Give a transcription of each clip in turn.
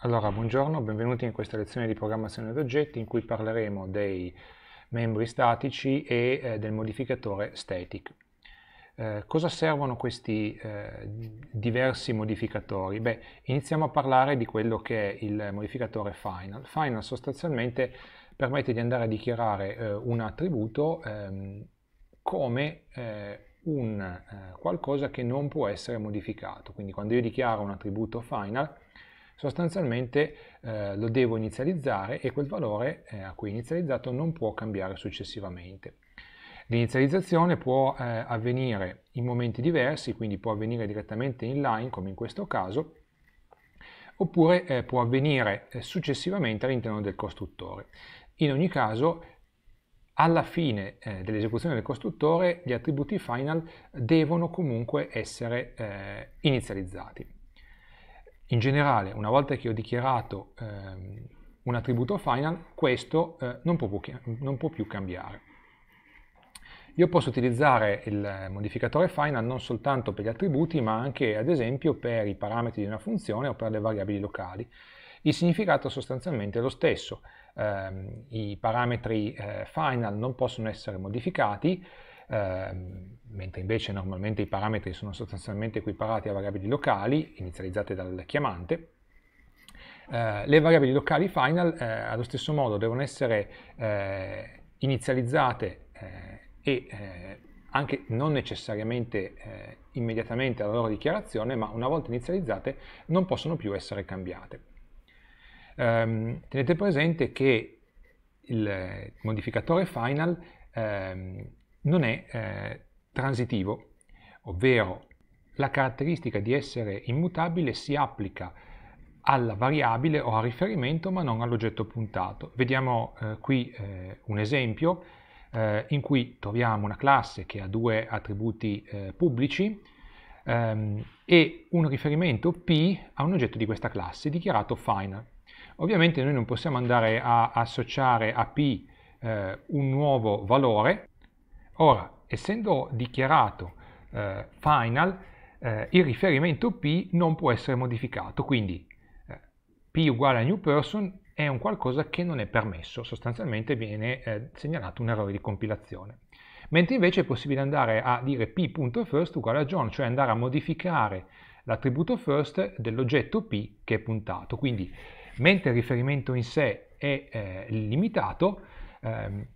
Allora, buongiorno, benvenuti in questa lezione di programmazione ad oggetti in cui parleremo dei membri statici e eh, del modificatore static. Eh, cosa servono questi eh, diversi modificatori? Beh, iniziamo a parlare di quello che è il modificatore final. Final sostanzialmente permette di andare a dichiarare eh, un attributo ehm, come eh, un eh, qualcosa che non può essere modificato. Quindi quando io dichiaro un attributo final, Sostanzialmente eh, lo devo inizializzare e quel valore eh, a cui è inizializzato non può cambiare successivamente. L'inizializzazione può eh, avvenire in momenti diversi, quindi può avvenire direttamente in line, come in questo caso, oppure eh, può avvenire eh, successivamente all'interno del costruttore. In ogni caso alla fine eh, dell'esecuzione del costruttore gli attributi final devono comunque essere eh, inizializzati in generale, una volta che ho dichiarato ehm, un attributo final, questo eh, non, può, non, può, più cambiare. Io posso utilizzare il modificatore final non soltanto per gli attributi, ma anche, ad esempio, per i parametri di una funzione o per le variabili locali. Il significato è sostanzialmente lo stesso. Eh, I parametri eh, final non possono essere modificati, eh, mentre invece normalmente i parametri sono sostanzialmente equiparati a variabili locali inizializzate dal chiamante. Eh, le variabili locali final eh, allo stesso modo devono essere eh, inizializzate eh, e eh, anche non necessariamente eh, immediatamente alla loro dichiarazione, ma una volta inizializzate non possono più essere cambiate. Ehm, tenete presente che il modificatore final ehm, non è transitivo, ovvero la caratteristica di essere immutabile si applica alla variabile o al riferimento ma non all'oggetto puntato. Vediamo eh, qui eh, un esempio eh, in cui troviamo una classe che ha due attributi eh, pubblici ehm, e un riferimento P a un oggetto di questa classe dichiarato final. Ovviamente noi non possiamo andare a associare a P eh, un nuovo valore. Ora, essendo dichiarato eh, final, eh, il riferimento P non può essere modificato, quindi eh, P uguale a new person è un qualcosa che non è permesso, sostanzialmente viene eh, segnalato un errore di compilazione. Mentre invece è possibile andare a dire p.first uguale a John, cioè andare a modificare l'attributo first dell'oggetto p che è puntato. Quindi mentre il riferimento in sé è eh, limitato, ehm,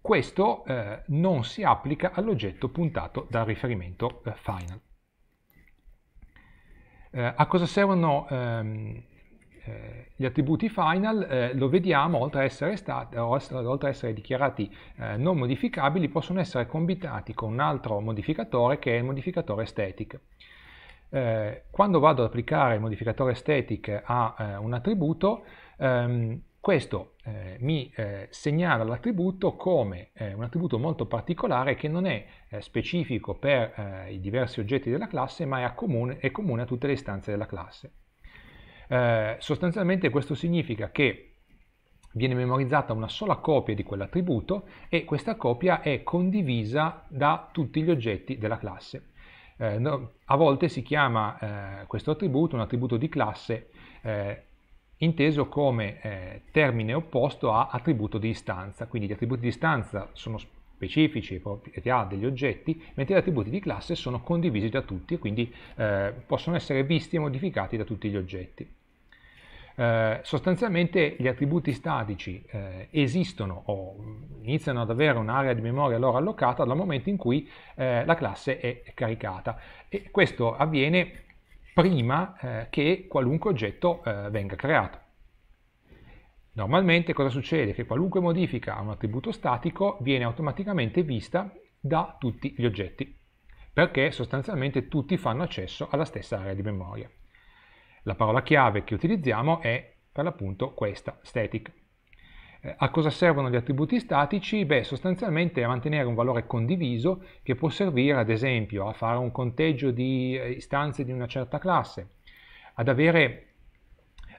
questo eh, non si applica all'oggetto puntato dal riferimento eh, final. Eh, a cosa servono ehm, eh, gli attributi final? Eh, lo vediamo, oltre a essere, oltre a essere dichiarati eh, non modificabili, possono essere combinati con un altro modificatore che è il modificatore static. quando vado ad applicare il modificatore static a un attributo, ehm, questo eh, mi eh, segnala l'attributo come eh, un attributo molto particolare che non è eh, specifico per eh, i diversi oggetti della classe, ma è comune, è comune, a tutte le istanze della classe. Eh, sostanzialmente questo significa che viene memorizzata una sola copia di quell'attributo e questa copia è condivisa da tutti gli oggetti della classe. No, a volte si chiama questo attributo un attributo di classe inteso come eh, termine opposto a attributo di istanza, quindi gli attributi di istanza sono specifici e proprietà degli oggetti, mentre gli attributi di classe sono condivisi da tutti e quindi eh, possono essere visti e modificati da tutti gli oggetti. Eh, sostanzialmente gli attributi statici eh, esistono o iniziano ad avere un'area di memoria loro allocata dal momento in cui eh, la classe è caricata e questo avviene prima eh, che qualunque oggetto eh, venga creato. Normalmente cosa succede? Che qualunque modifica a un attributo statico viene automaticamente vista da tutti gli oggetti, perché sostanzialmente tutti fanno accesso alla stessa area di memoria. La parola chiave che utilizziamo è per l'appunto questa, static. Eh, a cosa servono gli attributi statici? Beh, sostanzialmente a mantenere un valore condiviso che può servire ad esempio a fare un conteggio di eh, istanze di una certa classe, ad avere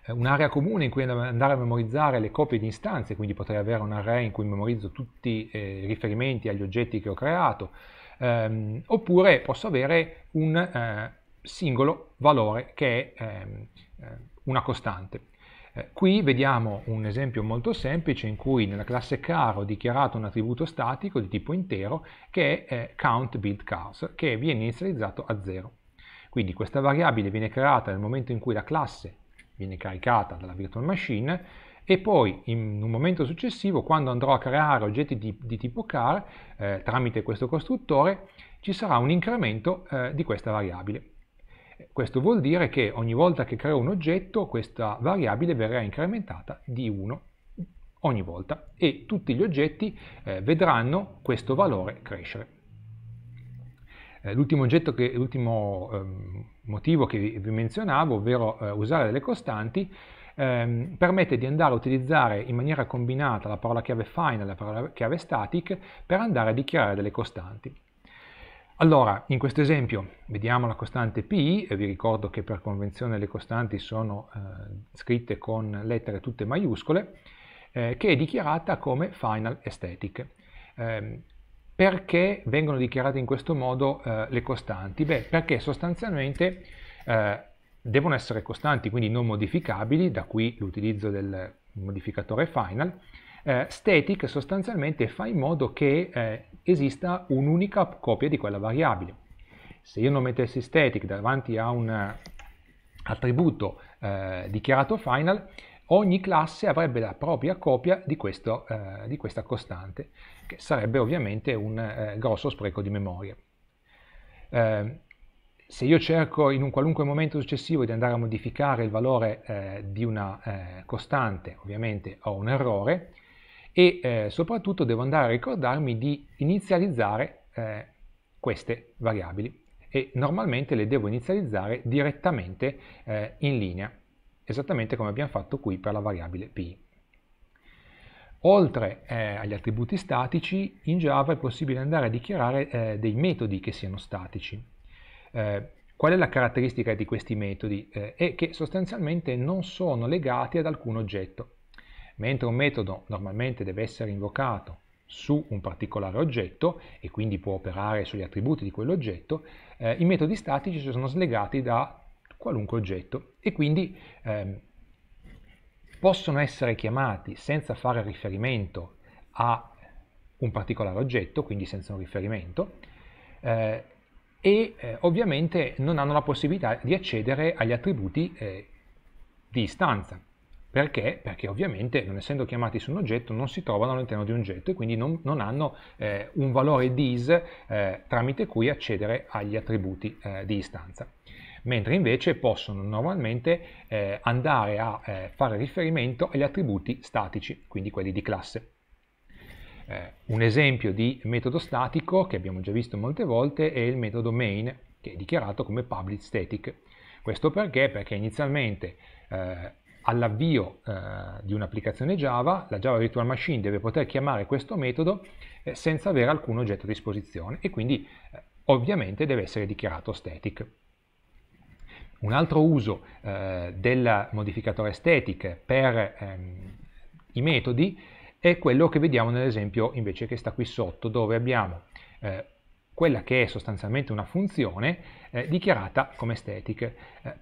eh, un'area comune in cui andare a memorizzare le copie di istanze, quindi potrei avere un array in cui memorizzo tutti i riferimenti agli oggetti che ho creato, ehm, oppure posso avere un singolo valore che è ehm, una costante. Eh, qui vediamo un esempio molto semplice in cui nella classe car ho dichiarato un attributo statico di tipo intero che è eh, countBuildCars, che viene inizializzato a 0. Quindi questa variabile viene creata nel momento in cui la classe viene caricata dalla virtual machine e poi in un momento successivo quando andrò a creare oggetti di, di tipo car eh, tramite questo costruttore ci sarà un incremento eh, di questa variabile. Questo vuol dire che ogni volta che creo un oggetto questa variabile verrà incrementata di 1 ogni volta e tutti gli oggetti eh, vedranno questo valore crescere. Eh, l'ultimo, che, l'ultimo ehm, motivo che vi, menzionavo, ovvero eh, usare delle costanti, ehm, permette di andare a utilizzare in maniera combinata la parola chiave final e la parola chiave static per andare a dichiarare delle costanti. Allora, in questo esempio vediamo la costante pi, e vi ricordo che per convenzione le costanti sono eh, scritte con lettere tutte maiuscole, eh, che è dichiarata come final aesthetic. Eh, perché vengono dichiarate in questo modo eh, le costanti? Beh, perché sostanzialmente eh, devono essere costanti, quindi non modificabili, da qui l'utilizzo del modificatore final, eh, state sostanzialmente fa in modo che eh, esista un'unica copia di quella variabile. Se io non mettessi static davanti a un eh, attributo eh, dichiarato final, ogni classe avrebbe la propria copia di, questo, eh, di questa costante, che sarebbe ovviamente un eh, grosso spreco di memoria. Eh, se io cerco in un qualunque momento successivo di andare a modificare il valore eh, di una eh, costante, ovviamente ho un errore, e eh, soprattutto devo andare a ricordarmi di inizializzare eh, queste variabili e normalmente le devo inizializzare direttamente eh, in linea, esattamente come abbiamo fatto qui per la variabile p. Oltre eh, agli attributi statici, in Java è possibile andare a dichiarare eh, dei metodi che siano statici. Eh, qual è la caratteristica di questi metodi? Eh, è che sostanzialmente non sono legati ad alcun oggetto. Mentre un metodo normalmente deve essere invocato su un particolare oggetto e quindi può operare sugli attributi di quell'oggetto, eh, i metodi statici sono slegati da qualunque oggetto e quindi eh, possono essere chiamati senza fare riferimento a un particolare oggetto, quindi senza un riferimento, eh, e eh, ovviamente non hanno la possibilità di accedere agli attributi eh, di istanza. Perché? Perché ovviamente non essendo chiamati su un oggetto non si trovano all'interno di un oggetto e quindi non, non hanno eh, un valore dis eh, tramite cui accedere agli attributi eh, di istanza. Mentre invece possono normalmente eh, andare a eh, fare riferimento agli attributi statici, quindi quelli di classe. Eh, un esempio di metodo statico che abbiamo già visto molte volte è il metodo main, che è dichiarato come public static. Questo perché? Perché inizialmente eh, all'avvio eh, di un'applicazione Java, la Java Virtual Machine deve poter chiamare questo metodo eh, senza avere alcun oggetto a disposizione e quindi eh, ovviamente deve essere dichiarato static. Un altro uso eh, del modificatore static per ehm, i metodi è quello che vediamo nell'esempio invece che sta qui sotto, dove abbiamo eh, quella che è sostanzialmente una funzione eh, dichiarata come static. Eh,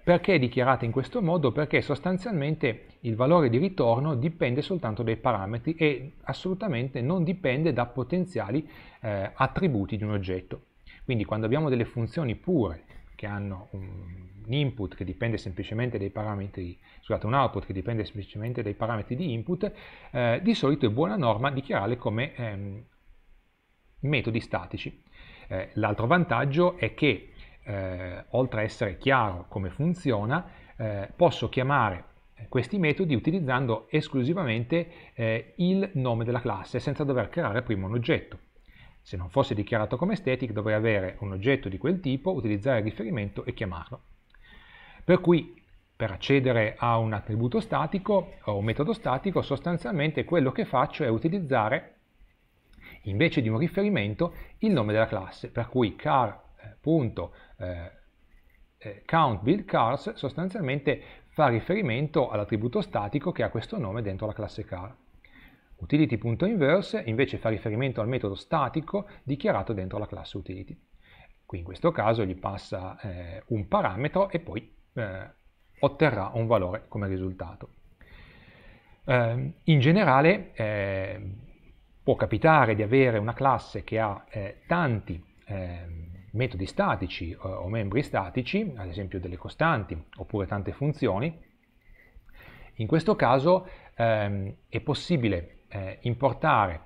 perché dichiarata in questo modo? Perché sostanzialmente il valore di ritorno dipende soltanto dai parametri e assolutamente non dipende da potenziali eh, attributi di un oggetto. Quindi quando abbiamo delle funzioni pure che hanno un, input che dipende semplicemente dai parametri, scusate, un output che dipende semplicemente dai parametri di input, eh, di solito è buona norma dichiararle come ehm, metodi statici. Eh, l'altro vantaggio è che, eh, oltre a essere chiaro come funziona, eh, posso chiamare questi metodi utilizzando esclusivamente eh, il nome della classe senza dover creare prima un oggetto. Se non fosse dichiarato come static dovrei avere un oggetto di quel tipo, utilizzare il riferimento e chiamarlo. Per cui per accedere a un attributo statico o un metodo statico sostanzialmente quello che faccio è utilizzare invece di un riferimento il nome della classe, per cui car.countBuildCars eh, eh, eh, sostanzialmente fa riferimento all'attributo statico che ha questo nome dentro la classe car. Utility.inverse invece fa riferimento al metodo statico dichiarato dentro la classe utility. Qui in questo caso gli passa eh, un parametro e poi eh, otterrà un valore come risultato. Eh, in generale può capitare di avere una classe che ha eh, tanti eh, metodi statici eh, o membri statici, ad esempio delle costanti oppure tante funzioni, in questo caso ehm, è possibile eh, importare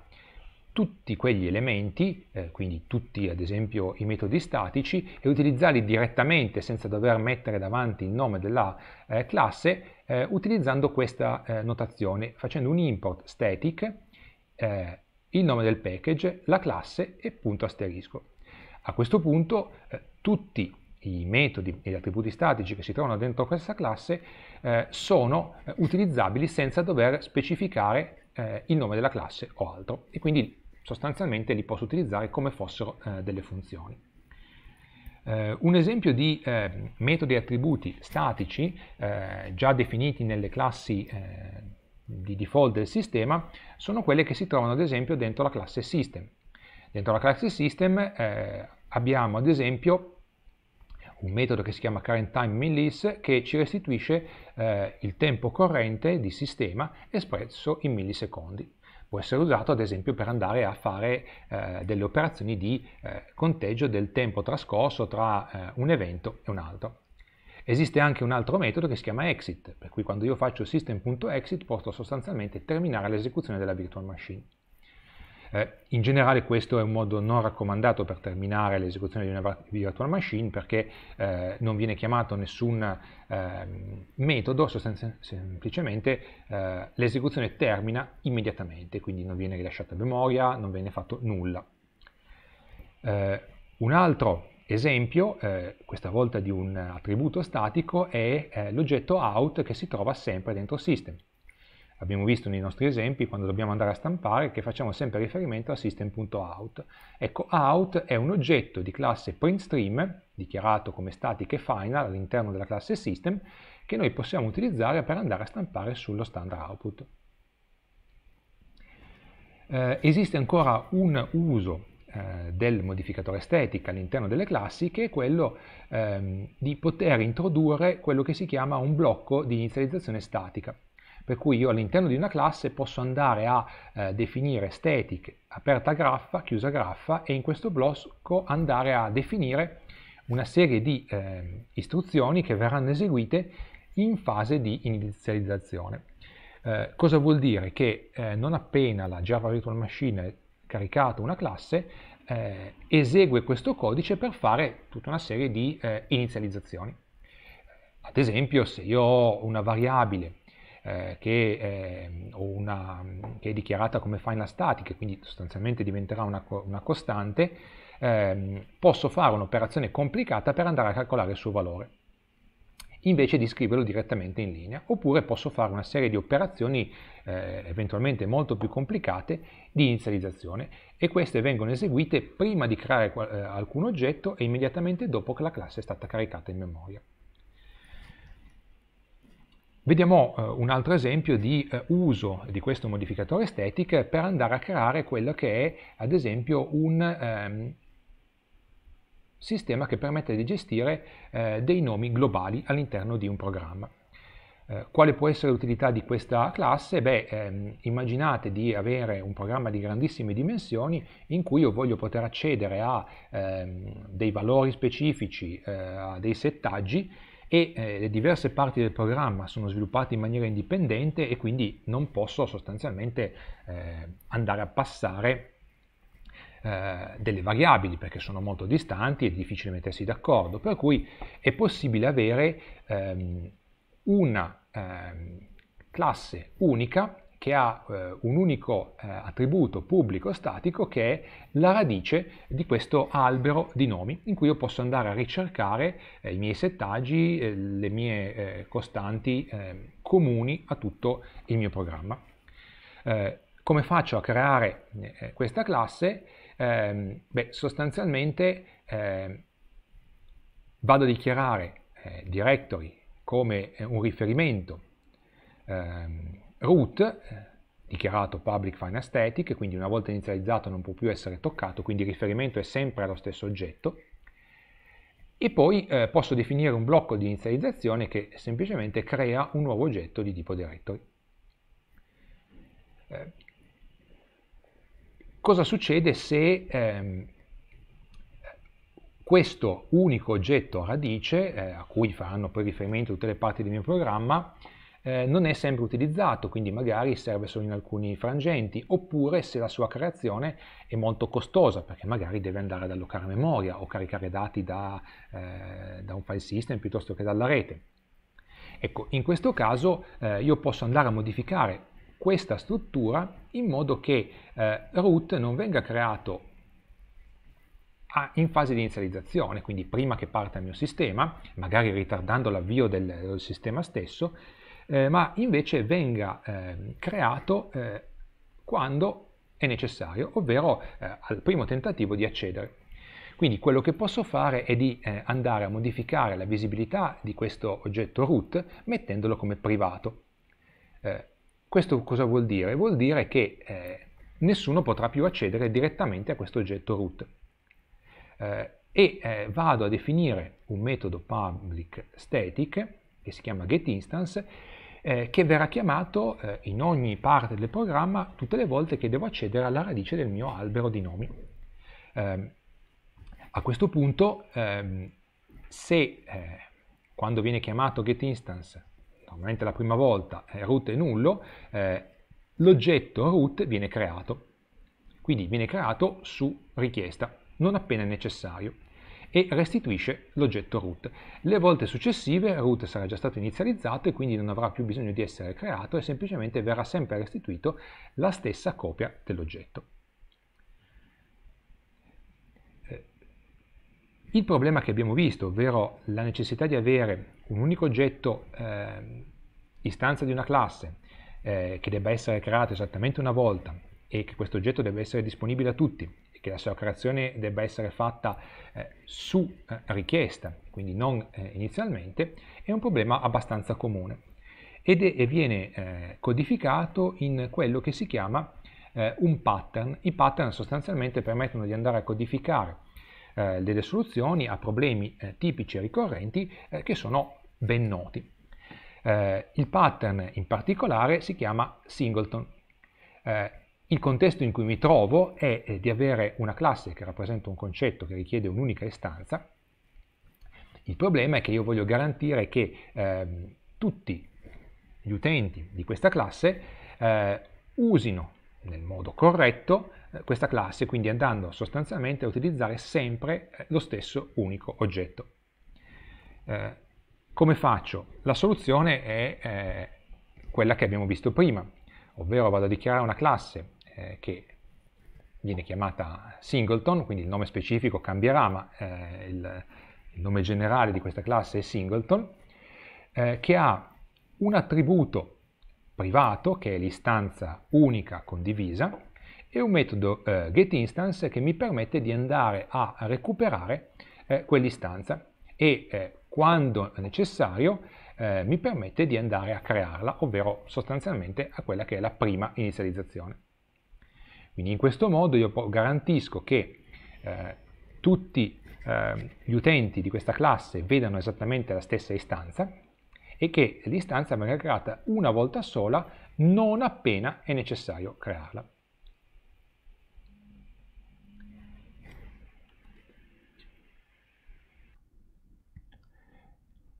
tutti quegli elementi, eh, quindi tutti ad esempio i metodi statici, e utilizzarli direttamente senza dover mettere davanti il nome della eh, classe utilizzando questa notazione, facendo un import static eh, il nome del package, la classe e punto asterisco. A questo punto eh, tutti i metodi e gli attributi statici che si trovano dentro questa classe eh, sono eh, utilizzabili senza dover specificare eh, il nome della classe o altro e quindi sostanzialmente li posso utilizzare come fossero eh, delle funzioni. Uh, un esempio di uh, metodi e attributi statici uh, già definiti nelle classi di default del sistema sono quelle che si trovano ad esempio dentro la classe System. Dentro la classe System eh, abbiamo ad esempio un metodo che si chiama current time millis che ci restituisce eh, il tempo corrente di sistema espresso in millisecondi. Può essere usato ad esempio per andare a fare eh, delle operazioni di eh, conteggio del tempo trascorso tra eh, un evento e un altro. Esiste anche un altro metodo che si chiama exit, per cui quando io faccio system.exit posso sostanzialmente terminare l'esecuzione della virtual machine. Eh, in generale questo è un modo non raccomandato per terminare l'esecuzione di una virtual machine perché eh, non viene chiamato nessun ehm, eh, metodo, semplicemente l'esecuzione termina immediatamente, quindi non viene rilasciata memoria, non viene fatto nulla. Eh, un altro Esempio, eh, questa volta di un attributo statico, è eh, l'oggetto out che si trova sempre dentro system. Abbiamo visto nei nostri esempi, quando dobbiamo andare a stampare, che facciamo sempre riferimento a system.out. Ecco, out è un oggetto di classe printStream, dichiarato come static e final all'interno della classe system, che noi possiamo utilizzare per andare a stampare sullo standard output. Eh, esiste ancora un uso eh, del modificatore estetica all'interno delle classi che è quello ehm, di poter introdurre quello che si chiama un blocco di inizializzazione statica per cui io all'interno di una classe posso andare a eh, definire static aperta graffa, chiusa graffa e in questo blocco andare a definire una serie di eh, istruzioni che verranno eseguite in fase di inizializzazione. Eh, cosa vuol dire? Che eh, non appena la Java Virtual Machine caricato una classe, eh, esegue questo codice per fare tutta una serie di eh, inizializzazioni. Ad esempio, se io ho una variabile eh, che, eh, una, che, è dichiarata come final static, quindi sostanzialmente diventerà una, una costante, ehm, posso fare un'operazione complicata per andare a calcolare il suo valore invece di scriverlo direttamente in linea, oppure posso fare una serie di operazioni eh, eventualmente molto più complicate di inizializzazione e queste vengono eseguite prima di creare eh, alcun oggetto e immediatamente dopo che la classe è stata caricata in memoria. Vediamo eh, un altro esempio di eh, uso di questo modificatore static per andare a creare quello che è ad esempio un, ehm, sistema che permette di gestire eh, dei nomi globali all'interno di un programma. Eh, quale può essere l'utilità di questa classe? Beh, ehm, immaginate di avere un programma di grandissime dimensioni in cui io voglio poter accedere a ehm, dei valori specifici, eh, a dei settaggi e eh, le diverse parti del programma sono sviluppate in maniera indipendente e quindi non posso sostanzialmente eh, andare a passare eh, delle variabili perché sono molto distanti, è difficile mettersi d'accordo, per cui è possibile avere ehm, una ehm, classe unica che ha eh, un unico eh, attributo pubblico statico che è la radice di questo albero di nomi in cui io posso andare a ricercare eh, i miei settaggi, eh, le mie eh, costanti ehm, comuni a tutto il mio programma. come faccio a creare questa classe? eh, beh, sostanzialmente eh, vado a dichiarare eh, directory come eh, un riferimento ehm, root, eh, dichiarato public fine aesthetic, quindi una volta inizializzato non può più essere toccato, quindi il riferimento è sempre allo stesso oggetto, e poi eh, posso definire un blocco di inizializzazione che semplicemente crea un nuovo oggetto di tipo directory cosa succede se ehm, questo unico oggetto radice, eh, a cui faranno poi riferimento tutte le parti del mio programma, eh, non è sempre utilizzato, quindi magari serve solo in alcuni frangenti, oppure se la sua creazione è molto costosa, perché magari deve andare ad allocare memoria o caricare dati da, eh, da un file system piuttosto che dalla rete. Ecco, in questo caso eh, io posso andare a modificare questa struttura in modo che eh, root non venga creato a, in fase di inizializzazione, quindi prima che parta il mio sistema, magari ritardando l'avvio del, del, sistema stesso, eh, ma invece venga eh, creato eh, quando è necessario, ovvero eh, al primo tentativo di accedere. Quindi quello che posso fare è di eh, andare a modificare la visibilità di questo oggetto root mettendolo come privato. Eh, questo cosa vuol dire? Vuol dire che eh, nessuno potrà più accedere direttamente a questo oggetto root. Eh, e eh, vado a definire un metodo public static che si chiama getInstance eh, che verrà chiamato eh, in ogni parte del programma tutte le volte che devo accedere alla radice del mio albero di nomi. Eh, a questo punto, ehm, se eh, quando viene chiamato getInstance ovviamente la prima volta root è nullo, eh, l'oggetto root viene creato, quindi viene creato su richiesta, non appena è necessario e restituisce l'oggetto root. Le volte successive root sarà già stato inizializzato e quindi non avrà più bisogno di essere creato e semplicemente verrà sempre restituito la stessa copia dell'oggetto. il problema che abbiamo visto, ovvero la necessità di avere un unico oggetto eh, istanza di una classe eh, che debba essere creato esattamente una volta e che questo oggetto debba essere disponibile a tutti e che la sua creazione debba essere fatta eh, su eh, richiesta, quindi non eh, inizialmente, è un problema abbastanza comune ed è, viene eh, codificato in quello che si chiama un pattern. I pattern sostanzialmente permettono di andare a codificare eh, delle soluzioni a problemi eh, tipici e ricorrenti eh, che sono ben noti. Eh, il pattern in particolare si chiama singleton. Eh, il contesto in cui mi trovo è di avere una classe che rappresenta un concetto che richiede un'unica istanza. Il problema è che io voglio garantire che ehm, tutti gli utenti di questa classe eh, usino nel modo corretto questa classe, quindi andando sostanzialmente a utilizzare sempre eh, lo stesso unico oggetto. Eh, come faccio? La soluzione è eh, quella che abbiamo visto prima, ovvero vado a dichiarare una classe eh, che viene chiamata singleton, quindi il nome specifico cambierà, ma eh, il, il, nome generale di questa classe è singleton, eh, che ha un attributo privato, che è l'istanza unica condivisa, e un metodo eh, getInstance che mi permette di andare a recuperare eh, quell'istanza e eh, quando necessario eh, mi permette di andare a crearla, ovvero sostanzialmente a quella che è la prima inizializzazione. Quindi in questo modo io garantisco che eh, tutti ehm, gli utenti di questa classe vedano esattamente la stessa istanza e che l'istanza venga creata una volta sola non appena è necessario crearla.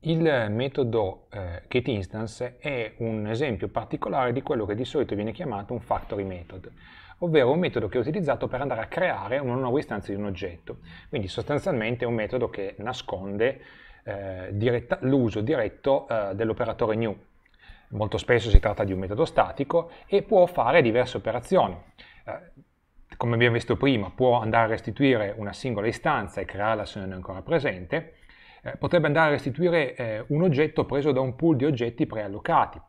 Il metodo eh, getInstance è un esempio particolare di quello che di solito viene chiamato un factory method, ovvero un metodo che è utilizzato per andare a creare una nuova istanza di un oggetto. Quindi sostanzialmente è un metodo che nasconde eh, diretta, l'uso diretto eh, dell'operatore new. Molto spesso si tratta di un metodo statico e può fare diverse operazioni. Eh, come abbiamo visto prima, può andare a restituire una singola istanza e crearla se non è ancora presente, eh, potrebbe andare a restituire eh, un oggetto preso da un pool di oggetti preallocati.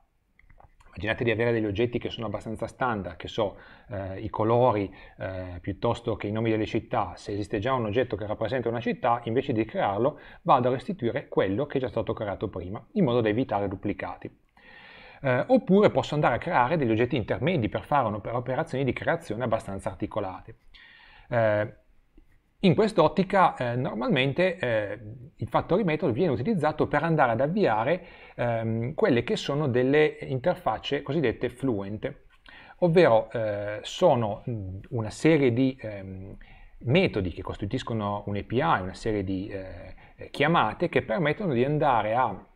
Immaginate di avere degli oggetti che sono abbastanza standard, che so, eh, i colori eh, piuttosto che i nomi delle città. Se esiste già un oggetto che rappresenta una città, invece di crearlo, vado a restituire quello che è già stato creato prima, in modo da evitare duplicati. Eh, oppure posso andare a creare degli oggetti intermedi per fare operazioni di creazione abbastanza articolate. Eh, in quest'ottica eh, normalmente eh, il factory method viene utilizzato per andare ad avviare ehm, quelle che sono delle interfacce cosiddette fluent, ovvero eh, sono una serie di ehm, metodi che costituiscono un API, una serie di eh, eh, chiamate che permettono di andare a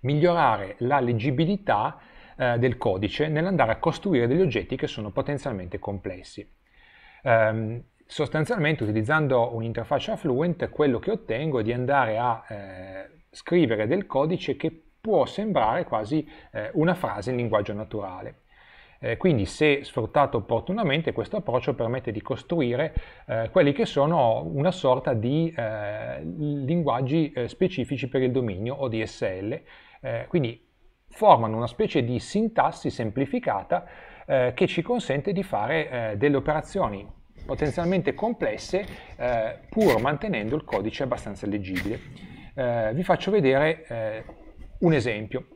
migliorare la leggibilità eh, del codice nell'andare a costruire degli oggetti che sono potenzialmente complessi. Um, sostanzialmente utilizzando un'interfaccia Fluent quello che ottengo è di andare a eh, scrivere del codice che può sembrare quasi eh, una frase in linguaggio naturale. Eh, quindi se sfruttato opportunamente questo approccio permette di costruire eh, quelli che sono una sorta di eh, linguaggi eh, specifici per il dominio o DSL, quindi formano una specie di sintassi semplificata che ci consente di fare delle operazioni potenzialmente complesse eh, pur mantenendo il codice abbastanza leggibile. Eh, vi faccio vedere eh, un esempio.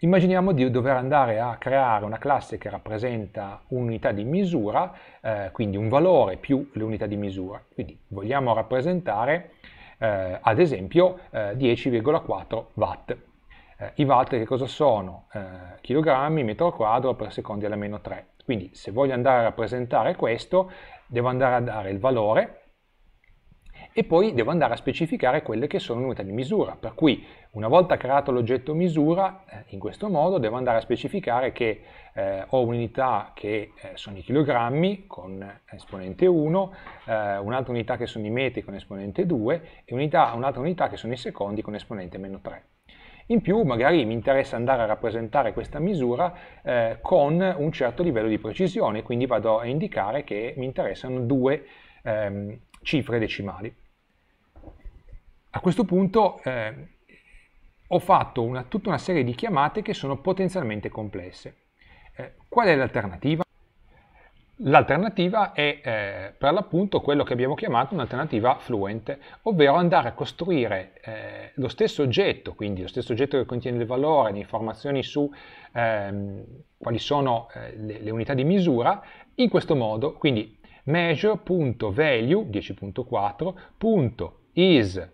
Immaginiamo di dover andare a creare una classe che rappresenta un'unità di misura, eh, quindi un valore più le unità di misura. Quindi vogliamo rappresentare eh, ad esempio 10,4 eh, watt. I watt che cosa sono? Chilogrammi, metro quadro per secondi alla meno 3. Quindi se voglio andare a rappresentare questo devo andare a dare il valore e poi devo andare a specificare quelle che sono le unità di misura. Per cui una volta creato l'oggetto misura, eh, in questo modo devo andare a specificare che eh, ho un'unità che eh, sono i chilogrammi con esponente 1, eh, un'altra unità che sono i metri con esponente 2 e un'altra unità, un unità che sono i secondi con esponente meno 3. In più magari mi interessa andare a rappresentare questa misura eh, con un certo livello di precisione, quindi vado a indicare che mi interessano due ehm, cifre decimali. A questo punto eh, ho fatto una, tutta una serie di chiamate che sono potenzialmente complesse. Eh, qual è l'alternativa? L'alternativa è eh, per l'appunto quello che abbiamo chiamato un'alternativa fluent, ovvero andare a costruire eh, lo stesso oggetto, quindi lo stesso oggetto che contiene il valore, le informazioni su ehm, quali sono eh, le, le, unità di misura, in questo modo, quindi measure.value 10.4.is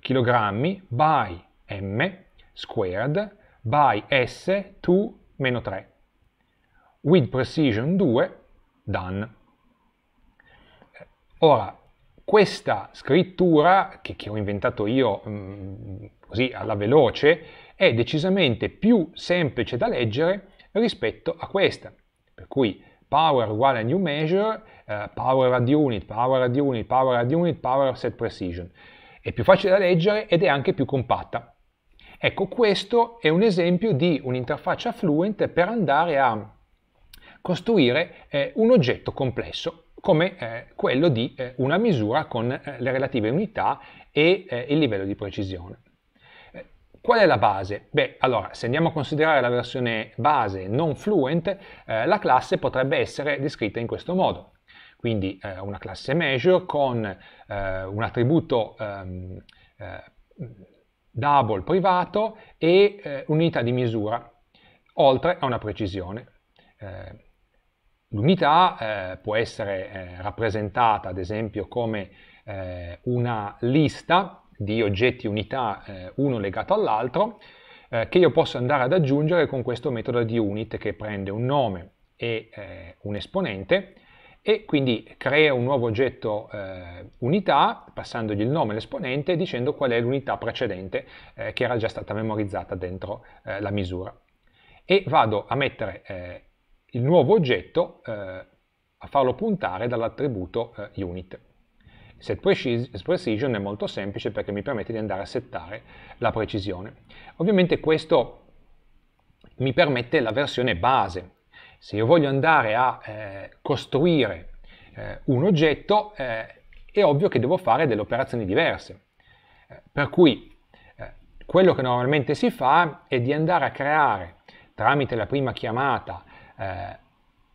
kg by m squared by s to meno 3 with precision 2 done. Ora, questa scrittura, che, che ho inventato io mh, mm, così alla veloce, è decisamente più semplice da leggere rispetto a questa. Per cui power uguale a new measure, uh, power ad unit, power ad unit, power ad unit, power set precision. È più facile da leggere ed è anche più compatta. Ecco, questo è un esempio di un'interfaccia fluent per andare a costruire eh, un oggetto complesso come eh, quello di eh, una misura con eh, le relative unità e eh, il livello di precisione. Eh, qual è la base? Beh, allora, se andiamo a considerare la versione base non fluent, la classe potrebbe essere descritta in questo modo. Quindi una classe measure con un attributo ehm, double privato e eh, unità di misura, oltre a una precisione. Eh, L'unità eh, può essere eh, rappresentata ad esempio come eh, una lista di oggetti unità eh, uno legato all'altro eh, che io posso andare ad aggiungere con questo metodo di unit che prende un nome e eh, un esponente e quindi crea un nuovo oggetto unità passandogli il nome e l'esponente dicendo qual è l'unità precedente che era già stata memorizzata dentro la misura e vado a mettere il nuovo oggetto eh, a farlo puntare dall'attributo eh, unit. Set precision è molto semplice perché mi permette di andare a settare la precisione. Ovviamente questo mi permette la versione base. Se io voglio andare a eh, costruire eh, un oggetto, eh, è ovvio che devo fare delle operazioni diverse. Eh, per cui quello che normalmente si fa è di andare a creare tramite la prima chiamata eh,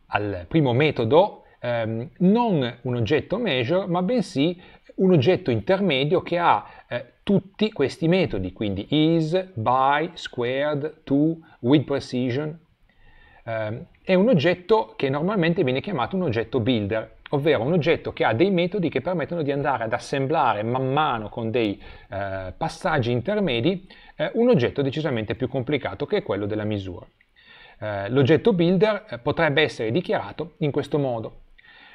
al primo metodo ehm, non un oggetto measure, ma bensì un oggetto intermedio che ha eh, tutti questi metodi, quindi is, by, squared, to, with precision. Eh, è un oggetto che normalmente viene chiamato un oggetto builder, ovvero un oggetto che ha dei metodi che permettono di andare ad assemblare man mano con dei eh, passaggi intermedi eh, un oggetto decisamente più complicato che è quello della misura eh, l'oggetto builder eh, potrebbe essere dichiarato in questo modo.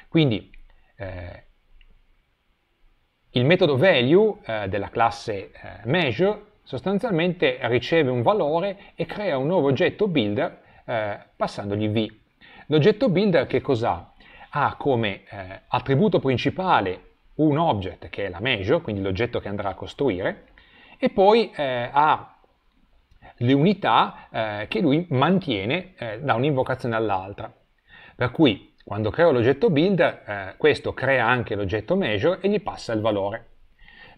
Quindi eh, il metodo value eh, della classe eh, measure sostanzialmente riceve un valore e crea un nuovo oggetto builder passandogli v. L'oggetto builder che cos'ha? Ha come attributo principale un object che è la measure, quindi l'oggetto che andrà a costruire, e poi ha le unità eh, che lui mantiene eh, da un'invocazione all'altra. Per cui quando creo l'oggetto build, eh, questo crea anche l'oggetto measure e gli passa il valore.